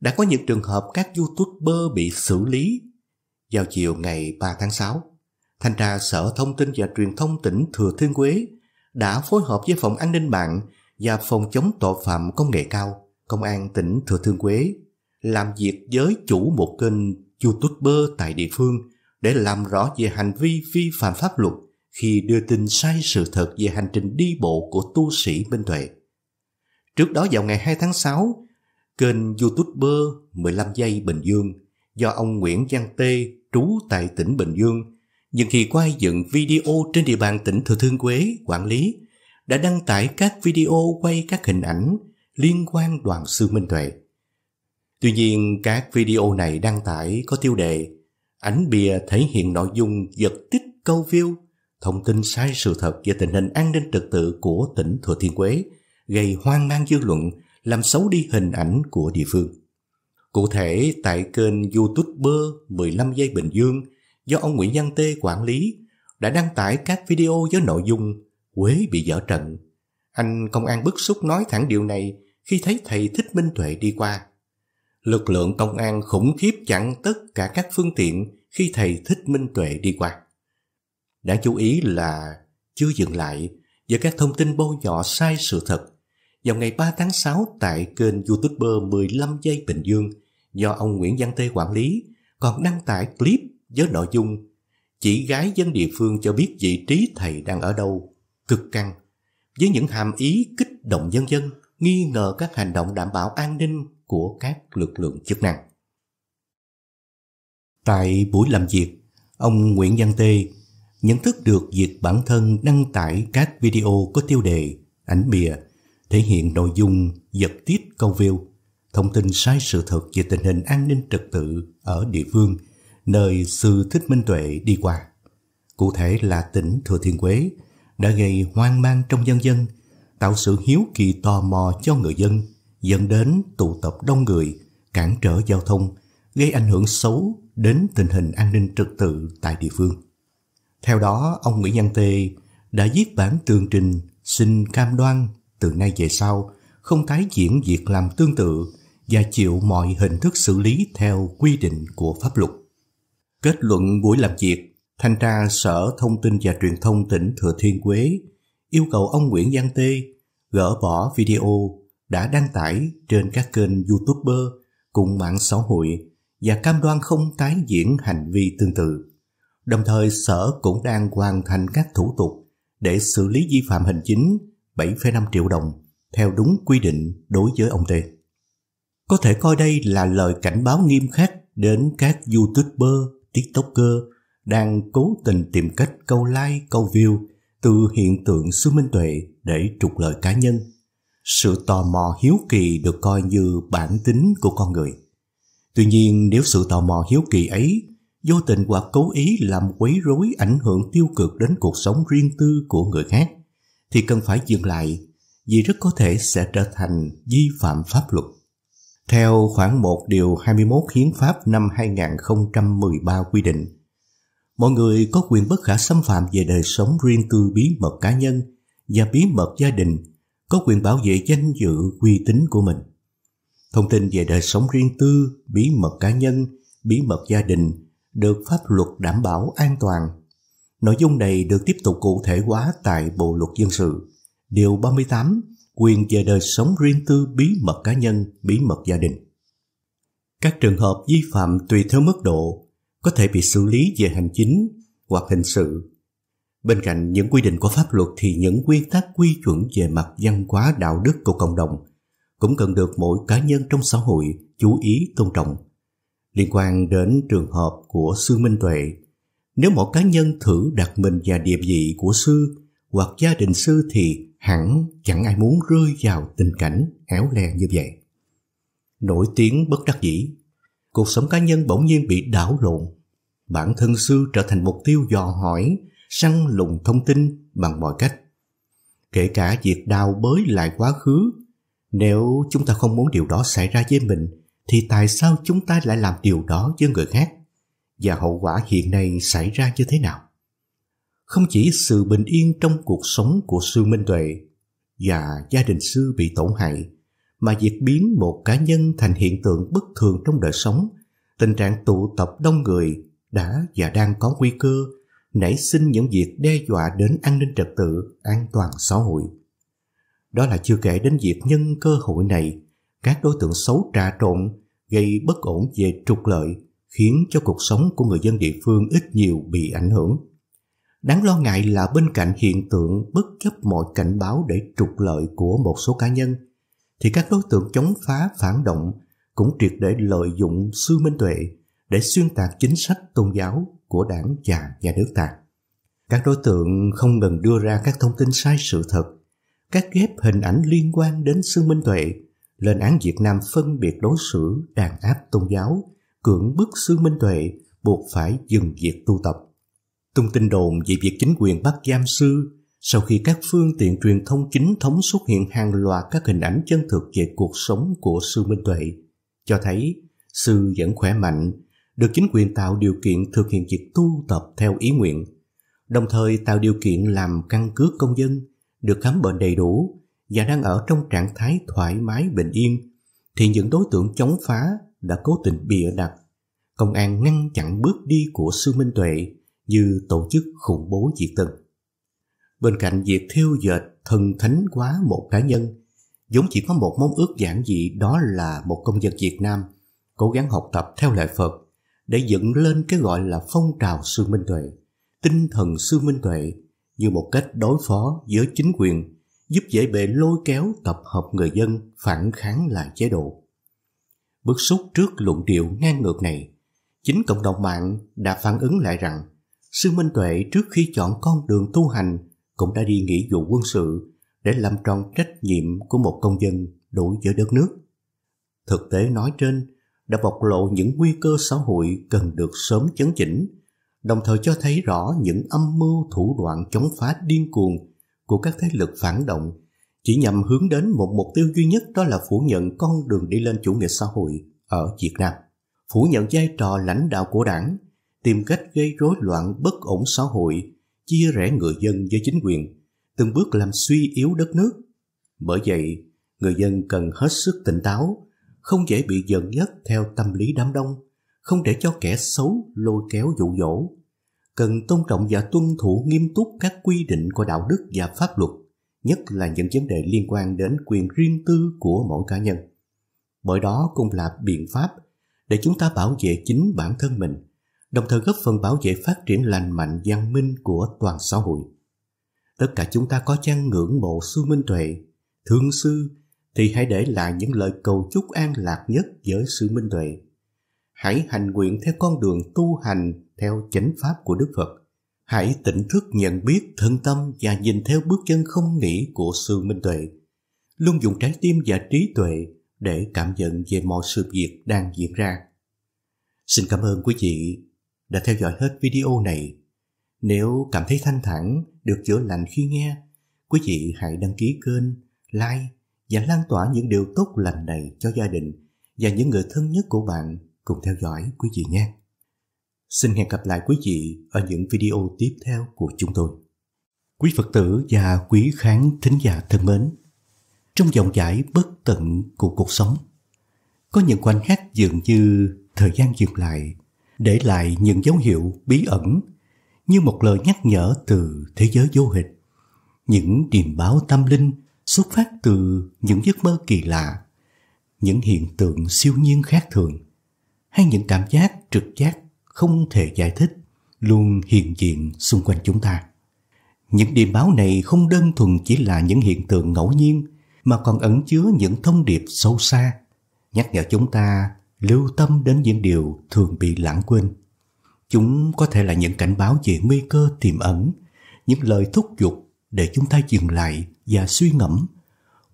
đã có những trường hợp các youtuber bị xử lý. Vào chiều ngày 3 tháng 6, Thanh tra Sở Thông tin và Truyền thông tỉnh Thừa Thiên Huế đã phối hợp với Phòng An ninh mạng và Phòng chống tội phạm công nghệ cao Công an tỉnh Thừa Thiên Huế làm việc với chủ một kênh YouTuber tại địa phương để làm rõ về hành vi vi phạm pháp luật khi đưa tin sai sự thật về hành trình đi bộ của tu sĩ Minh Tuệ. Trước đó vào ngày 2 tháng 6, kênh YouTuber 15 giây Bình Dương do ông Nguyễn Văn Tê trú tại tỉnh Bình Dương nhưng khi quay dựng video trên địa bàn tỉnh Thừa Thiên Huế quản lý đã đăng tải các video quay các hình ảnh liên quan Đoàn Sư Minh Tuệ. Tuy nhiên, các video này đăng tải có tiêu đề Ảnh bìa thể hiện nội dung giật tích câu view, thông tin sai sự thật về tình hình an ninh trật tự của tỉnh Thừa Thiên Huế, gây hoang mang dư luận, làm xấu đi hình ảnh của địa phương. Cụ thể, tại kênh YouTuber 15 giây Bình Dương do ông Nguyễn Văn Tê quản lý đã đăng tải các video với nội dung Quế bị dở trận. Anh công an bức xúc nói thẳng điều này khi thấy thầy Thích Minh Tuệ đi qua. Lực lượng công an khủng khiếp chặn tất cả các phương tiện khi thầy Thích Minh Tuệ đi qua. Đáng chú ý là chưa dừng lại với các thông tin bôi nhọ sai sự thật. Vào ngày 3 tháng 6 tại kênh youtuber 15 giây Bình Dương do ông Nguyễn Văn Tê quản lý còn đăng tải clip với nội dung chỉ gái dân địa phương cho biết vị trí thầy đang ở đâu, cực căng, với những hàm ý kích động dân dân nghi ngờ các hành động đảm bảo an ninh của các lực lượng chức năng. Tại buổi làm việc, ông Nguyễn Văn Tê nhận thức được việc bản thân đăng tải các video có tiêu đề, ảnh bìa, thể hiện nội dung giật tiết câu view, thông tin sai sự thật về tình hình an ninh trật tự ở địa phương nơi sư Thích Minh Tuệ đi qua. Cụ thể là tỉnh Thừa Thiên Quế đã gây hoang mang trong dân dân tạo sự hiếu kỳ tò mò cho người dân, dẫn đến tụ tập đông người, cản trở giao thông, gây ảnh hưởng xấu đến tình hình an ninh trật tự tại địa phương. Theo đó, ông Nguyễn Văn Tê đã viết bản tường trình xin cam đoan từ nay về sau không tái diễn việc làm tương tự và chịu mọi hình thức xử lý theo quy định của pháp luật. Kết luận buổi làm việc, Thanh tra Sở Thông tin và Truyền thông tỉnh Thừa Thiên Huế yêu cầu ông Nguyễn Giang Tê gỡ bỏ video đã đăng tải trên các kênh YouTuber cùng mạng xã hội và cam đoan không tái diễn hành vi tương tự. Đồng thời, sở cũng đang hoàn thành các thủ tục để xử lý vi phạm hành chính 7,5 triệu đồng theo đúng quy định đối với ông Tê. Có thể coi đây là lời cảnh báo nghiêm khắc đến các YouTuber, TikToker đang cố tình tìm cách câu like, câu view từ hiện tượng sư minh tuệ để trục lợi cá nhân. Sự tò mò hiếu kỳ được coi như bản tính của con người. Tuy nhiên nếu sự tò mò hiếu kỳ ấy vô tình hoặc cố ý làm quấy rối ảnh hưởng tiêu cực đến cuộc sống riêng tư của người khác thì cần phải dừng lại vì rất có thể sẽ trở thành vi phạm pháp luật. Theo khoản 1 điều 21 Hiến pháp năm 2013 quy định, mọi người có quyền bất khả xâm phạm về đời sống riêng tư bí mật cá nhân và bí mật gia đình, có quyền bảo vệ danh dự uy tín của mình. Thông tin về đời sống riêng tư, bí mật cá nhân, bí mật gia đình được pháp luật đảm bảo an toàn. Nội dung này được tiếp tục cụ thể hóa tại Bộ luật dân sự, điều 38, quyền về đời sống riêng tư, bí mật cá nhân, bí mật gia đình. Các trường hợp vi phạm tùy theo mức độ có thể bị xử lý về hành chính hoặc hình sự. Bên cạnh những quy định của pháp luật thì những quy tắc quy chuẩn về mặt văn hóa đạo đức của cộng đồng cũng cần được mỗi cá nhân trong xã hội chú ý tôn trọng. Liên quan đến trường hợp của sư Minh Tuệ, nếu mỗi cá nhân thử đặt mình và địa vị của sư hoặc gia đình sư thì hẳn chẳng ai muốn rơi vào tình cảnh éo le như vậy. Nổi tiếng bất đắc dĩ cuộc sống cá nhân bỗng nhiên bị đảo lộn. Bản thân sư trở thành mục tiêu dò hỏi, săn lùng thông tin bằng mọi cách. Kể cả việc đào bới lại quá khứ, nếu chúng ta không muốn điều đó xảy ra với mình, thì tại sao chúng ta lại làm điều đó với người khác? Và hậu quả hiện nay xảy ra như thế nào? Không chỉ sự bình yên trong cuộc sống của sư Minh Tuệ và gia đình sư bị tổn hại, mà việc biến một cá nhân thành hiện tượng bất thường trong đời sống, tình trạng tụ tập đông người đã và đang có nguy cơ nảy sinh những việc đe dọa đến an ninh trật tự, an toàn xã hội. Đó là chưa kể đến việc nhân cơ hội này, các đối tượng xấu trà trộn gây bất ổn về trục lợi, khiến cho cuộc sống của người dân địa phương ít nhiều bị ảnh hưởng. Đáng lo ngại là bên cạnh hiện tượng bất chấp mọi cảnh báo để trục lợi của một số cá nhân – thì các đối tượng chống phá phản động cũng triệt để lợi dụng sư Minh Tuệ để xuyên tạc chính sách tôn giáo của đảng và nhà nước ta. Các đối tượng không ngừng đưa ra các thông tin sai sự thật, các ghép hình ảnh liên quan đến sư Minh Tuệ, lên án Việt Nam phân biệt đối xử, đàn áp tôn giáo, cưỡng bức sư Minh Tuệ buộc phải dừng việc tu tập. Tung tin đồn về việc chính quyền bắt giam sư sau khi các phương tiện truyền thông chính thống xuất hiện hàng loạt các hình ảnh chân thực về cuộc sống của Sư Minh Tuệ, cho thấy Sư vẫn khỏe mạnh, được chính quyền tạo điều kiện thực hiện việc tu tập theo ý nguyện, đồng thời tạo điều kiện làm căn cước công dân, được khám bệnh đầy đủ và đang ở trong trạng thái thoải mái bình yên, thì những đối tượng chống phá đã cố tình bịa đặt. Công an ngăn chặn bước đi của Sư Minh Tuệ như tổ chức khủng bố diệt tình bên cạnh việc thiêu dệt thần thánh quá một cá nhân, giống chỉ có một mong ước giản dị đó là một công dân Việt Nam cố gắng học tập theo lệ Phật để dựng lên cái gọi là phong trào sư minh tuệ, tinh thần sư minh tuệ như một cách đối phó với chính quyền, giúp dễ bề lôi kéo tập hợp người dân phản kháng lại chế độ. Bức xúc trước luận điệu ngang ngược này, chính cộng đồng mạng đã phản ứng lại rằng sư minh tuệ trước khi chọn con đường tu hành cũng đã đi nghĩa vụ quân sự để làm tròn trách nhiệm của một công dân đối với đất nước. Thực tế nói trên đã bộc lộ những nguy cơ xã hội cần được sớm chấn chỉnh, đồng thời cho thấy rõ những âm mưu thủ đoạn chống phá điên cuồng của các thế lực phản động chỉ nhằm hướng đến một mục tiêu duy nhất đó là phủ nhận con đường đi lên chủ nghĩa xã hội ở Việt Nam, phủ nhận vai trò lãnh đạo của đảng, tìm cách gây rối loạn bất ổn xã hội chia rẽ người dân với chính quyền, từng bước làm suy yếu đất nước. Bởi vậy, người dân cần hết sức tỉnh táo, không dễ bị dẫn dắt theo tâm lý đám đông, không để cho kẻ xấu lôi kéo dụ dỗ. Cần tôn trọng và tuân thủ nghiêm túc các quy định của đạo đức và pháp luật, nhất là những vấn đề liên quan đến quyền riêng tư của mỗi cá nhân. Bởi đó cũng là biện pháp để chúng ta bảo vệ chính bản thân mình đồng thời góp phần bảo vệ phát triển lành mạnh văn minh của toàn xã hội. Tất cả chúng ta có chăng ngưỡng mộ sư minh tuệ, thương sư, thì hãy để lại những lời cầu chúc an lạc nhất với sư minh tuệ. Hãy hành nguyện theo con đường tu hành theo chánh pháp của Đức Phật. Hãy tỉnh thức nhận biết thân tâm và nhìn theo bước chân không nghĩ của sư minh tuệ. Luôn dùng trái tim và trí tuệ để cảm nhận về mọi sự việc đang diễn ra. Xin cảm ơn quý vị đã theo dõi hết video này. Nếu cảm thấy thanh thản, được chữa lành khi nghe, quý vị hãy đăng ký kênh, like và lan tỏa những điều tốt lành này cho gia đình và những người thân nhất của bạn cùng theo dõi quý vị nhé. Xin hẹn gặp lại quý vị ở những video tiếp theo của chúng tôi. Quý Phật tử và quý khán thính giả thân mến, trong dòng chảy bất tận của cuộc sống, có những khoảnh khắc dường như thời gian dừng lại để lại những dấu hiệu bí ẩn như một lời nhắc nhở từ thế giới vô hình. Những điềm báo tâm linh xuất phát từ những giấc mơ kỳ lạ, những hiện tượng siêu nhiên khác thường hay những cảm giác trực giác không thể giải thích luôn hiện diện xung quanh chúng ta. Những điềm báo này không đơn thuần chỉ là những hiện tượng ngẫu nhiên mà còn ẩn chứa những thông điệp sâu xa, nhắc nhở chúng ta lưu tâm đến những điều thường bị lãng quên. Chúng có thể là những cảnh báo về nguy cơ tiềm ẩn, những lời thúc giục để chúng ta dừng lại và suy ngẫm,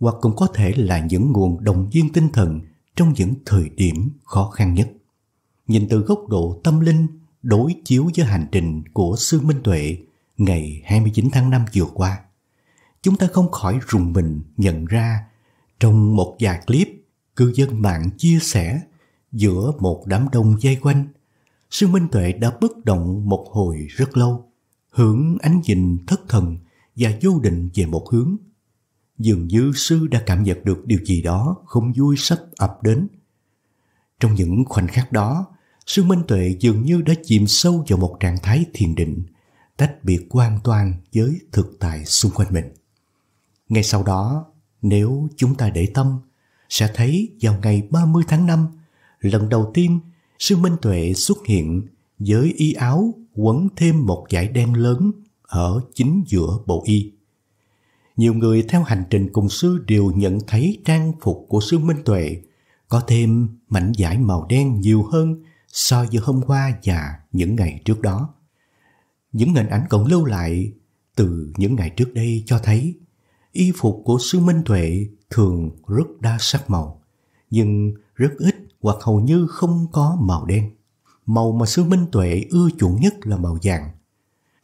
hoặc cũng có thể là những nguồn động viên tinh thần trong những thời điểm khó khăn nhất. Nhìn từ góc độ tâm linh đối chiếu với hành trình của Sư Minh Tuệ ngày 29 tháng 5 vừa qua, chúng ta không khỏi rùng mình nhận ra trong một vài clip cư dân mạng chia sẻ giữa một đám đông dây quanh. Sư Minh Tuệ đã bất động một hồi rất lâu, hưởng ánh nhìn thất thần và vô định về một hướng. Dường như sư đã cảm nhận được điều gì đó không vui sắp ập đến. Trong những khoảnh khắc đó, sư Minh Tuệ dường như đã chìm sâu vào một trạng thái thiền định, tách biệt hoàn toàn với thực tại xung quanh mình. Ngay sau đó, nếu chúng ta để tâm, sẽ thấy vào ngày 30 tháng 5, lần đầu tiên sư Minh Tuệ xuất hiện với y áo quấn thêm một dải đen lớn ở chính giữa bộ y. Nhiều người theo hành trình cùng sư đều nhận thấy trang phục của sư Minh Tuệ có thêm mảnh vải màu đen nhiều hơn so với hôm qua và những ngày trước đó. Những hình ảnh cộng lưu lại từ những ngày trước đây cho thấy y phục của sư Minh Tuệ thường rất đa sắc màu, nhưng rất ít hoặc hầu như không có màu đen. Màu mà sư Minh Tuệ ưa chuộng nhất là màu vàng.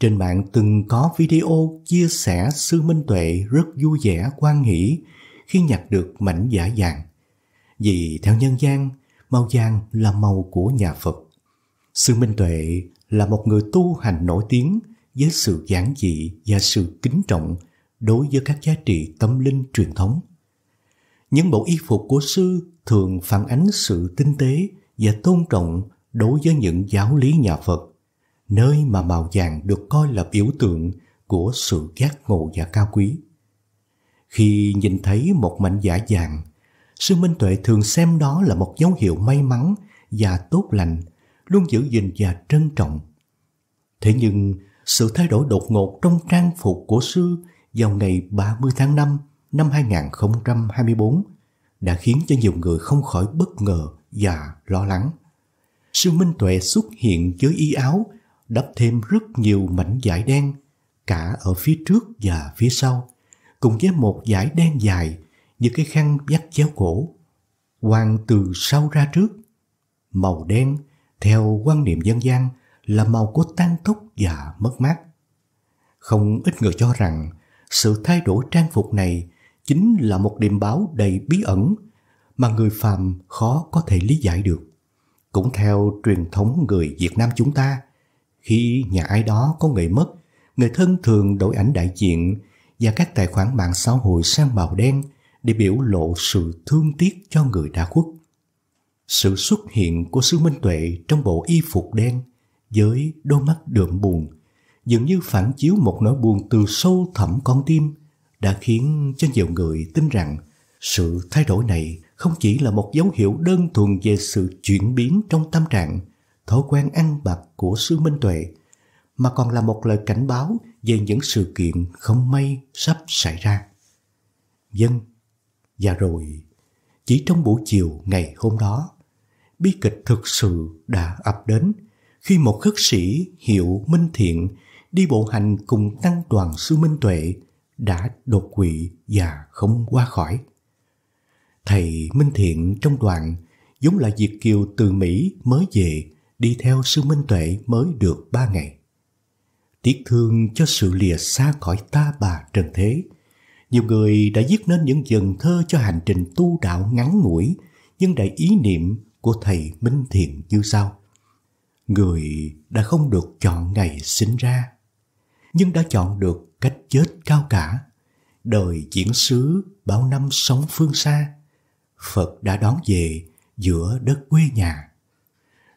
Trên mạng từng có video chia sẻ sư Minh Tuệ rất vui vẻ quan hỷ khi nhặt được mảnh giả vàng. Vì theo nhân gian, màu vàng là màu của nhà Phật. Sư Minh Tuệ là một người tu hành nổi tiếng với sự giản dị và sự kính trọng đối với các giá trị tâm linh truyền thống. Những bộ y phục của sư thường phản ánh sự tinh tế và tôn trọng đối với những giáo lý nhà Phật, nơi mà màu vàng được coi là biểu tượng của sự giác ngộ và cao quý. Khi nhìn thấy một mảnh giả vàng, sư Minh Tuệ thường xem đó là một dấu hiệu may mắn và tốt lành, luôn giữ gìn và trân trọng. Thế nhưng, sự thay đổi đột ngột trong trang phục của sư vào ngày 30 tháng 5 năm 2024 đã khiến cho nhiều người không khỏi bất ngờ và lo lắng. Sư Minh Tuệ xuất hiện dưới y áo, đắp thêm rất nhiều mảnh vải đen, cả ở phía trước và phía sau, cùng với một vải đen dài như cái khăn dắt chéo cổ, quàng từ sau ra trước. Màu đen, theo quan niệm dân gian, là màu của tan tóc và mất mát. Không ít người cho rằng sự thay đổi trang phục này chính là một điềm báo đầy bí ẩn mà người phàm khó có thể lý giải được. Cũng theo truyền thống người Việt Nam chúng ta, khi nhà ai đó có người mất, người thân thường đổi ảnh đại diện và các tài khoản mạng xã hội sang màu đen để biểu lộ sự thương tiếc cho người đã khuất. Sự xuất hiện của sứ Minh Tuệ trong bộ y phục đen với đôi mắt đượm buồn dường như phản chiếu một nỗi buồn từ sâu thẳm con tim đã khiến cho nhiều người tin rằng sự thay đổi này không chỉ là một dấu hiệu đơn thuần về sự chuyển biến trong tâm trạng, thói quen ăn bạc của sư Minh Tuệ, mà còn là một lời cảnh báo về những sự kiện không may sắp xảy ra. Dân, vâng, và rồi, chỉ trong buổi chiều ngày hôm đó, bi kịch thực sự đã ập đến khi một khất sĩ hiệu Minh Thiện đi bộ hành cùng tăng đoàn sư Minh Tuệ đã đột quỵ và không qua khỏi. Thầy Minh Thiện trong đoàn giống là Diệt Kiều từ Mỹ mới về đi theo sư Minh Tuệ mới được ba ngày. Tiếc thương cho sự lìa xa khỏi ta bà trần thế, nhiều người đã viết nên những dần thơ cho hành trình tu đạo ngắn ngủi nhưng đầy ý niệm của thầy Minh Thiện như sau. Người đã không được chọn ngày sinh ra, nhưng đã chọn được cách chết cao cả, đời diễn xứ bao năm sống phương xa, Phật đã đón về giữa đất quê nhà.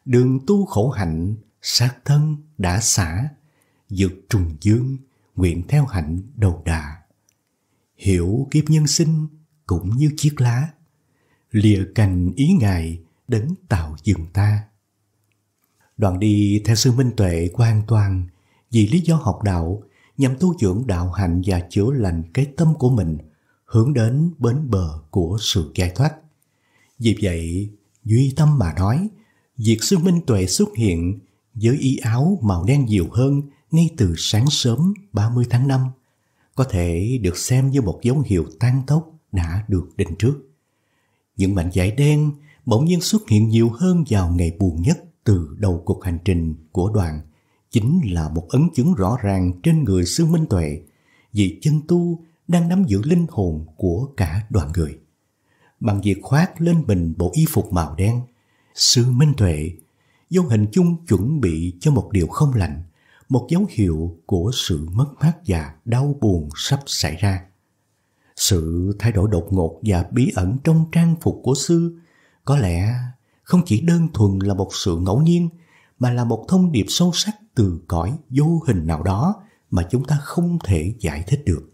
Đường tu khổ hạnh, sát thân đã xả, dược trùng dương, nguyện theo hạnh đầu đà. Hiểu kiếp nhân sinh cũng như chiếc lá, lìa cành ý ngài đến tạo dừng ta. Đoạn đi theo sư Minh Tuệ hoàn Toàn vì lý do học đạo nhằm tu dưỡng đạo hạnh và chữa lành cái tâm của mình hướng đến bến bờ của sự giải thoát. Vì vậy, duy tâm mà nói, việc sư minh tuệ xuất hiện với y áo màu đen nhiều hơn ngay từ sáng sớm 30 tháng 5 có thể được xem như một dấu hiệu tan tốc đã được định trước. Những mảnh vải đen bỗng nhiên xuất hiện nhiều hơn vào ngày buồn nhất từ đầu cuộc hành trình của đoàn – chính là một ấn chứng rõ ràng trên người Sư Minh Tuệ, vì chân tu đang nắm giữ linh hồn của cả đoàn người. Bằng việc khoác lên mình bộ y phục màu đen, Sư Minh Tuệ vô hình chung chuẩn bị cho một điều không lành, một dấu hiệu của sự mất mát và đau buồn sắp xảy ra. Sự thay đổi đột ngột và bí ẩn trong trang phục của sư có lẽ không chỉ đơn thuần là một sự ngẫu nhiên mà là một thông điệp sâu sắc từ cõi vô hình nào đó mà chúng ta không thể giải thích được.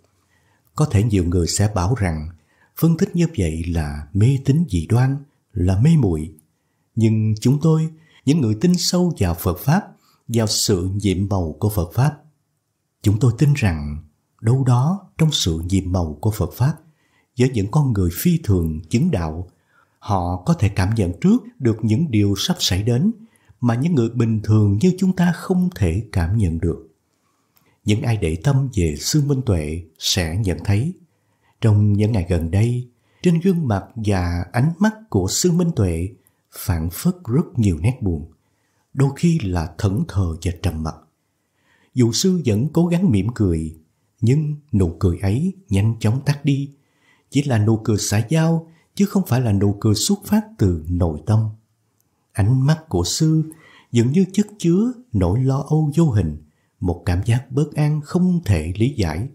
Có thể nhiều người sẽ bảo rằng phân tích như vậy là mê tín dị đoan, là mê muội. Nhưng chúng tôi, những người tin sâu vào Phật pháp, vào sự nhiệm màu của Phật pháp, chúng tôi tin rằng đâu đó trong sự nhiệm màu của Phật pháp, với những con người phi thường chứng đạo, họ có thể cảm nhận trước được những điều sắp xảy đến mà những người bình thường như chúng ta không thể cảm nhận được. Những ai để tâm về Sư Minh Tuệ sẽ nhận thấy, trong những ngày gần đây, trên gương mặt và ánh mắt của Sư Minh Tuệ phản phất rất nhiều nét buồn, đôi khi là thẫn thờ và trầm mặc. Dù sư vẫn cố gắng mỉm cười, nhưng nụ cười ấy nhanh chóng tắt đi, chỉ là nụ cười xã giao chứ không phải là nụ cười xuất phát từ nội tâm. Ánh mắt của sư dường như chất chứa nỗi lo âu vô hình, một cảm giác bất an không thể lý giải.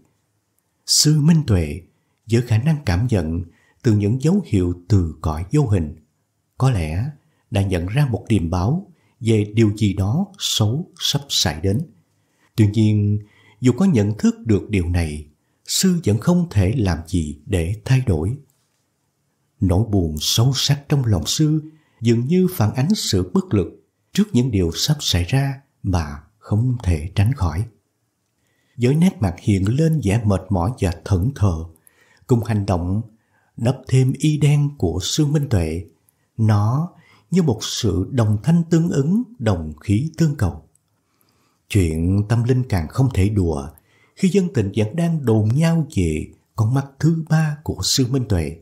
Sư Minh Tuệ giữa khả năng cảm nhận từ những dấu hiệu từ cõi vô hình, có lẽ đã nhận ra một điềm báo về điều gì đó xấu sắp xảy đến. Tuy nhiên, dù có nhận thức được điều này, sư vẫn không thể làm gì để thay đổi. Nỗi buồn sâu sắc trong lòng sư dường như phản ánh sự bất lực trước những điều sắp xảy ra mà không thể tránh khỏi. Với nét mặt hiện lên vẻ mệt mỏi và thẫn thờ, cùng hành động đắp thêm y đen của sư Minh Tuệ, nó như một sự đồng thanh tương ứng, đồng khí tương cầu. Chuyện tâm linh càng không thể đùa khi dân tình vẫn đang đồn nhau về con mắt thứ ba của sư Minh Tuệ.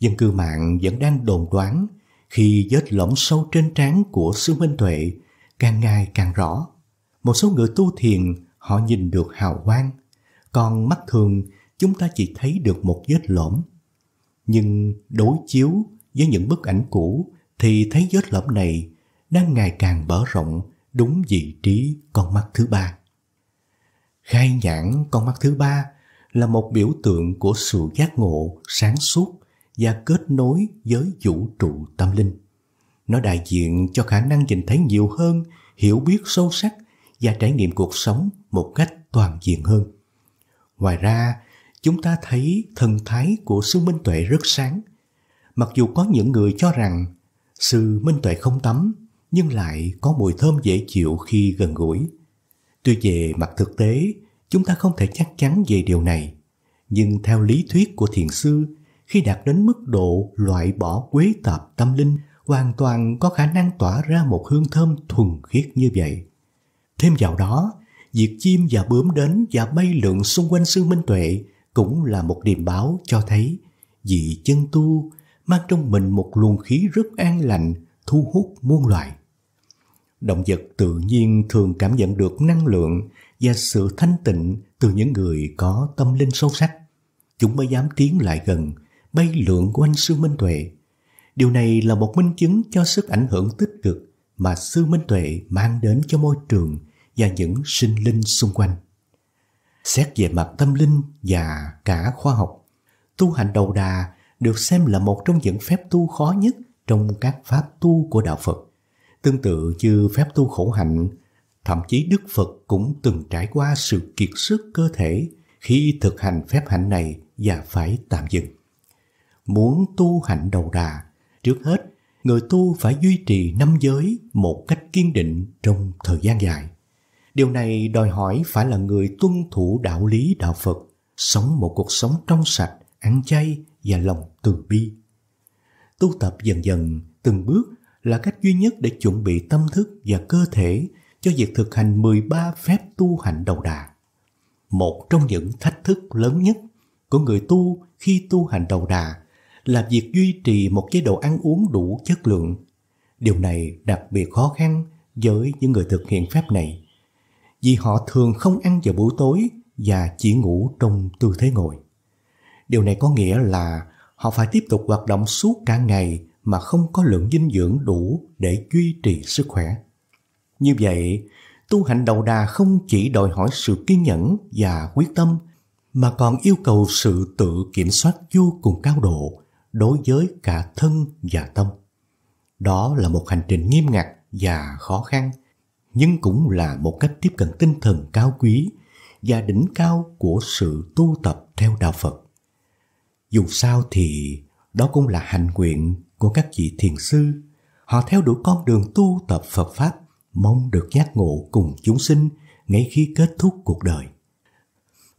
Dân cư mạng vẫn đang đồn đoán khi vết lõm sâu trên trán của sư minh tuệ càng ngày càng rõ. Một số người tu thiền họ nhìn được hào quang, còn mắt thường chúng ta chỉ thấy được một vết lõm. Nhưng đối chiếu với những bức ảnh cũ thì thấy vết lõm này đang ngày càng mở rộng đúng vị trí con mắt thứ ba. Khai nhãn con mắt thứ ba là một biểu tượng của sự giác ngộ sáng suốt và kết nối với vũ trụ tâm linh. Nó đại diện cho khả năng nhìn thấy nhiều hơn, hiểu biết sâu sắc và trải nghiệm cuộc sống một cách toàn diện hơn. Ngoài ra, chúng ta thấy thần thái của sư Minh Tuệ rất sáng. Mặc dù có những người cho rằng sư Minh Tuệ không tắm, nhưng lại có mùi thơm dễ chịu khi gần gũi. Tuy về mặt thực tế, chúng ta không thể chắc chắn về điều này, nhưng theo lý thuyết của thiền sư khi đạt đến mức độ loại bỏ quế tạp tâm linh hoàn toàn có khả năng tỏa ra một hương thơm thuần khiết như vậy. Thêm vào đó, việc chim và bướm đến và bay lượn xung quanh sư minh tuệ cũng là một điềm báo cho thấy vị chân tu mang trong mình một luồng khí rất an lành thu hút muôn loài. Động vật tự nhiên thường cảm nhận được năng lượng và sự thanh tịnh từ những người có tâm linh sâu sắc. Chúng mới dám tiến lại gần, bay lượn của anh Sư Minh Tuệ. Điều này là một minh chứng cho sức ảnh hưởng tích cực mà Sư Minh Tuệ mang đến cho môi trường và những sinh linh xung quanh. Xét về mặt tâm linh và cả khoa học, tu hành đầu đà được xem là một trong những phép tu khó nhất trong các pháp tu của Đạo Phật. Tương tự như phép tu khổ hạnh, thậm chí Đức Phật cũng từng trải qua sự kiệt sức cơ thể khi thực hành phép hạnh này và phải tạm dừng. Muốn tu hạnh đầu đà, trước hết người tu phải duy trì năm giới một cách kiên định trong thời gian dài. Điều này đòi hỏi phải là người tuân thủ đạo lý đạo Phật, sống một cuộc sống trong sạch, ăn chay và lòng từ bi. Tu tập dần dần, từng bước là cách duy nhất để chuẩn bị tâm thức và cơ thể cho việc thực hành 13 phép tu hành đầu đà. Một trong những thách thức lớn nhất của người tu khi tu hành đầu đà là việc duy trì một chế độ ăn uống đủ chất lượng. Điều này đặc biệt khó khăn với những người thực hiện phép này vì họ thường không ăn vào buổi tối và chỉ ngủ trong tư thế ngồi. Điều này có nghĩa là họ phải tiếp tục hoạt động suốt cả ngày mà không có lượng dinh dưỡng đủ để duy trì sức khỏe. Như vậy, tu hành đầu đà không chỉ đòi hỏi sự kiên nhẫn và quyết tâm mà còn yêu cầu sự tự kiểm soát vô cùng cao độ đối với cả thân và tâm. Đó là một hành trình nghiêm ngặt và khó khăn, nhưng cũng là một cách tiếp cận tinh thần cao quý và đỉnh cao của sự tu tập theo đạo Phật. Dù sao thì đó cũng là hành nguyện của các vị thiền sư. Họ theo đuổi con đường tu tập Phật Pháp, mong được giác ngộ cùng chúng sinh ngay khi kết thúc cuộc đời.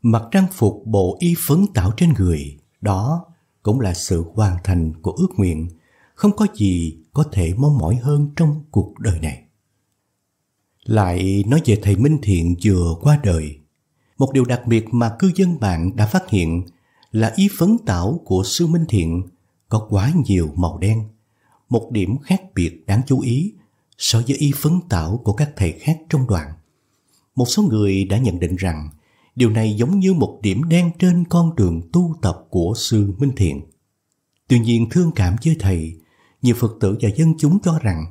Mặc trang phục bộ y phấn tạo trên người, đó cũng là sự hoàn thành của ước nguyện, không có gì có thể mong mỏi hơn trong cuộc đời này. Lại nói về thầy Minh Thiện vừa qua đời, một điều đặc biệt mà cư dân mạng đã phát hiện là ý phấn tảo của sư Minh Thiện có quá nhiều màu đen, một điểm khác biệt đáng chú ý so với y phấn tảo của các thầy khác trong đoàn. Một số người đã nhận định rằng Điều này giống như một điểm đen trên con đường tu tập của sư Minh Thiện. Tuy nhiên thương cảm với thầy, nhiều Phật tử và dân chúng cho rằng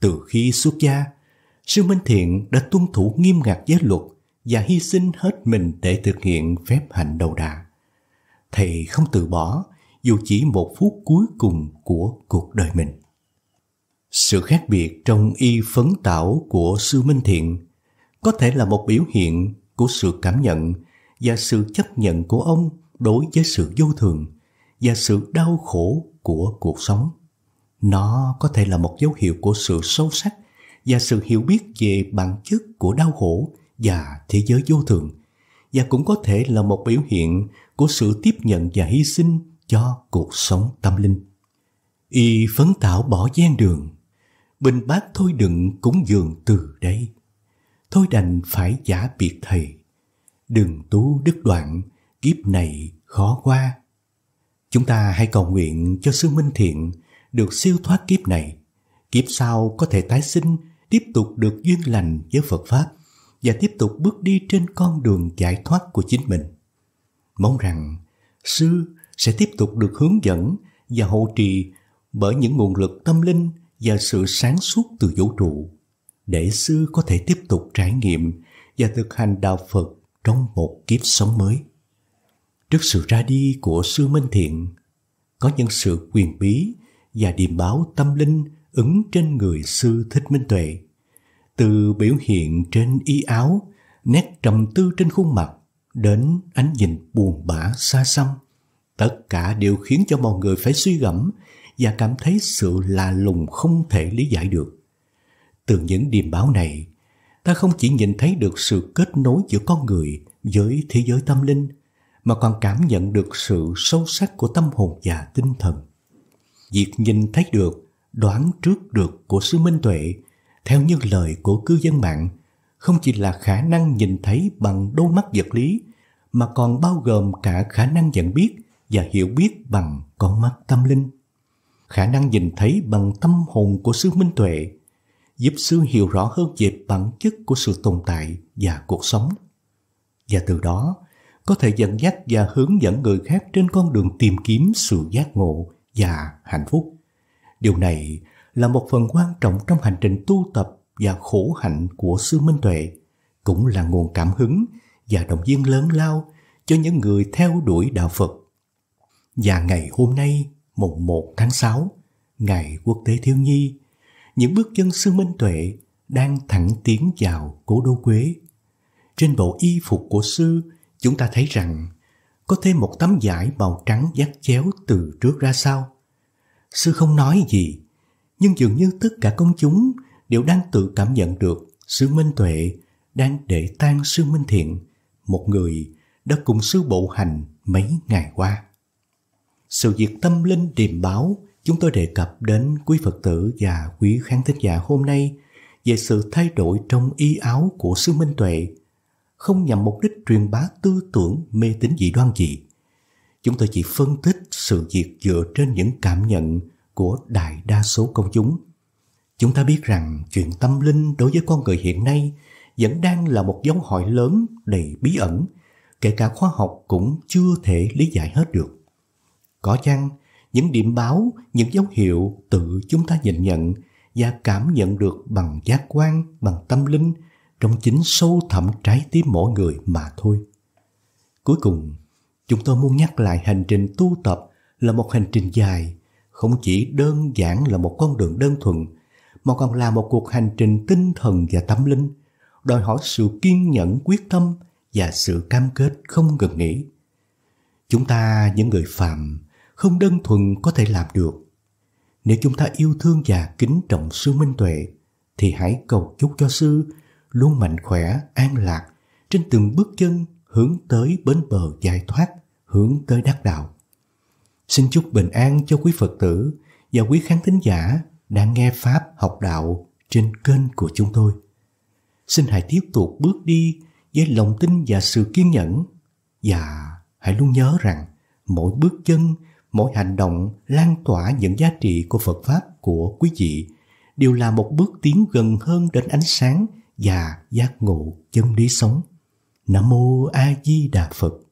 từ khi xuất gia, sư Minh Thiện đã tuân thủ nghiêm ngặt giới luật và hy sinh hết mình để thực hiện phép hạnh đầu đà. Thầy không từ bỏ dù chỉ một phút cuối cùng của cuộc đời mình. Sự khác biệt trong y phấn tảo của sư Minh Thiện có thể là một biểu hiện của sự cảm nhận và sự chấp nhận của ông đối với sự vô thường và sự đau khổ của cuộc sống. Nó có thể là một dấu hiệu của sự sâu sắc và sự hiểu biết về bản chất của đau khổ và thế giới vô thường và cũng có thể là một biểu hiện của sự tiếp nhận và hy sinh cho cuộc sống tâm linh. Y phấn tạo bỏ gian đường, bình bát thôi đừng cúng dường từ đây. Thôi đành phải giả biệt thầy Đừng tú đứt đoạn Kiếp này khó qua Chúng ta hãy cầu nguyện cho sư minh thiện Được siêu thoát kiếp này Kiếp sau có thể tái sinh Tiếp tục được duyên lành với Phật Pháp Và tiếp tục bước đi trên con đường giải thoát của chính mình Mong rằng Sư sẽ tiếp tục được hướng dẫn và hộ trì bởi những nguồn lực tâm linh và sự sáng suốt từ vũ trụ để sư có thể tiếp tục trải nghiệm và thực hành đạo Phật trong một kiếp sống mới. Trước sự ra đi của sư Minh Thiện, có những sự quyền bí và điềm báo tâm linh ứng trên người sư Thích Minh Tuệ. Từ biểu hiện trên y áo, nét trầm tư trên khuôn mặt, đến ánh nhìn buồn bã xa xăm, tất cả đều khiến cho mọi người phải suy gẫm và cảm thấy sự lạ lùng không thể lý giải được. Từ những điềm báo này, ta không chỉ nhìn thấy được sự kết nối giữa con người với thế giới tâm linh, mà còn cảm nhận được sự sâu sắc của tâm hồn và tinh thần. Việc nhìn thấy được, đoán trước được của sư Minh Tuệ, theo như lời của cư dân mạng, không chỉ là khả năng nhìn thấy bằng đôi mắt vật lý, mà còn bao gồm cả khả năng nhận biết và hiểu biết bằng con mắt tâm linh. Khả năng nhìn thấy bằng tâm hồn của sư Minh Tuệ giúp sư hiểu rõ hơn về bản chất của sự tồn tại và cuộc sống. Và từ đó, có thể dẫn dắt và hướng dẫn người khác trên con đường tìm kiếm sự giác ngộ và hạnh phúc. Điều này là một phần quan trọng trong hành trình tu tập và khổ hạnh của sư Minh Tuệ, cũng là nguồn cảm hứng và động viên lớn lao cho những người theo đuổi đạo Phật. Và ngày hôm nay, mùng 1 tháng 6, Ngày Quốc tế Thiếu Nhi, những bước chân sư minh tuệ đang thẳng tiến vào cố đô quế. Trên bộ y phục của sư, chúng ta thấy rằng có thêm một tấm vải màu trắng dắt chéo từ trước ra sau. Sư không nói gì, nhưng dường như tất cả công chúng đều đang tự cảm nhận được sư minh tuệ đang để tan sư minh thiện, một người đã cùng sư bộ hành mấy ngày qua. Sự việc tâm linh điềm báo chúng tôi đề cập đến quý Phật tử và quý khán thính giả hôm nay về sự thay đổi trong y áo của sư Minh Tuệ, không nhằm mục đích truyền bá tư tưởng mê tín dị đoan gì. Chúng tôi chỉ phân tích sự việc dựa trên những cảm nhận của đại đa số công chúng. Chúng ta biết rằng chuyện tâm linh đối với con người hiện nay vẫn đang là một dấu hỏi lớn đầy bí ẩn, kể cả khoa học cũng chưa thể lý giải hết được. Có chăng những điểm báo, những dấu hiệu tự chúng ta nhìn nhận và cảm nhận được bằng giác quan, bằng tâm linh trong chính sâu thẳm trái tim mỗi người mà thôi. Cuối cùng, chúng tôi muốn nhắc lại hành trình tu tập là một hành trình dài, không chỉ đơn giản là một con đường đơn thuần, mà còn là một cuộc hành trình tinh thần và tâm linh, đòi hỏi sự kiên nhẫn quyết tâm và sự cam kết không ngừng nghỉ. Chúng ta những người phạm không đơn thuần có thể làm được. Nếu chúng ta yêu thương và kính trọng sư Minh Tuệ, thì hãy cầu chúc cho sư luôn mạnh khỏe, an lạc trên từng bước chân hướng tới bến bờ giải thoát, hướng tới đắc đạo. Xin chúc bình an cho quý Phật tử và quý khán thính giả đang nghe Pháp học đạo trên kênh của chúng tôi. Xin hãy tiếp tục bước đi với lòng tin và sự kiên nhẫn và hãy luôn nhớ rằng mỗi bước chân mỗi hành động lan tỏa những giá trị của Phật Pháp của quý vị đều là một bước tiến gần hơn đến ánh sáng và giác ngộ chân lý sống. Nam Mô A Di Đà Phật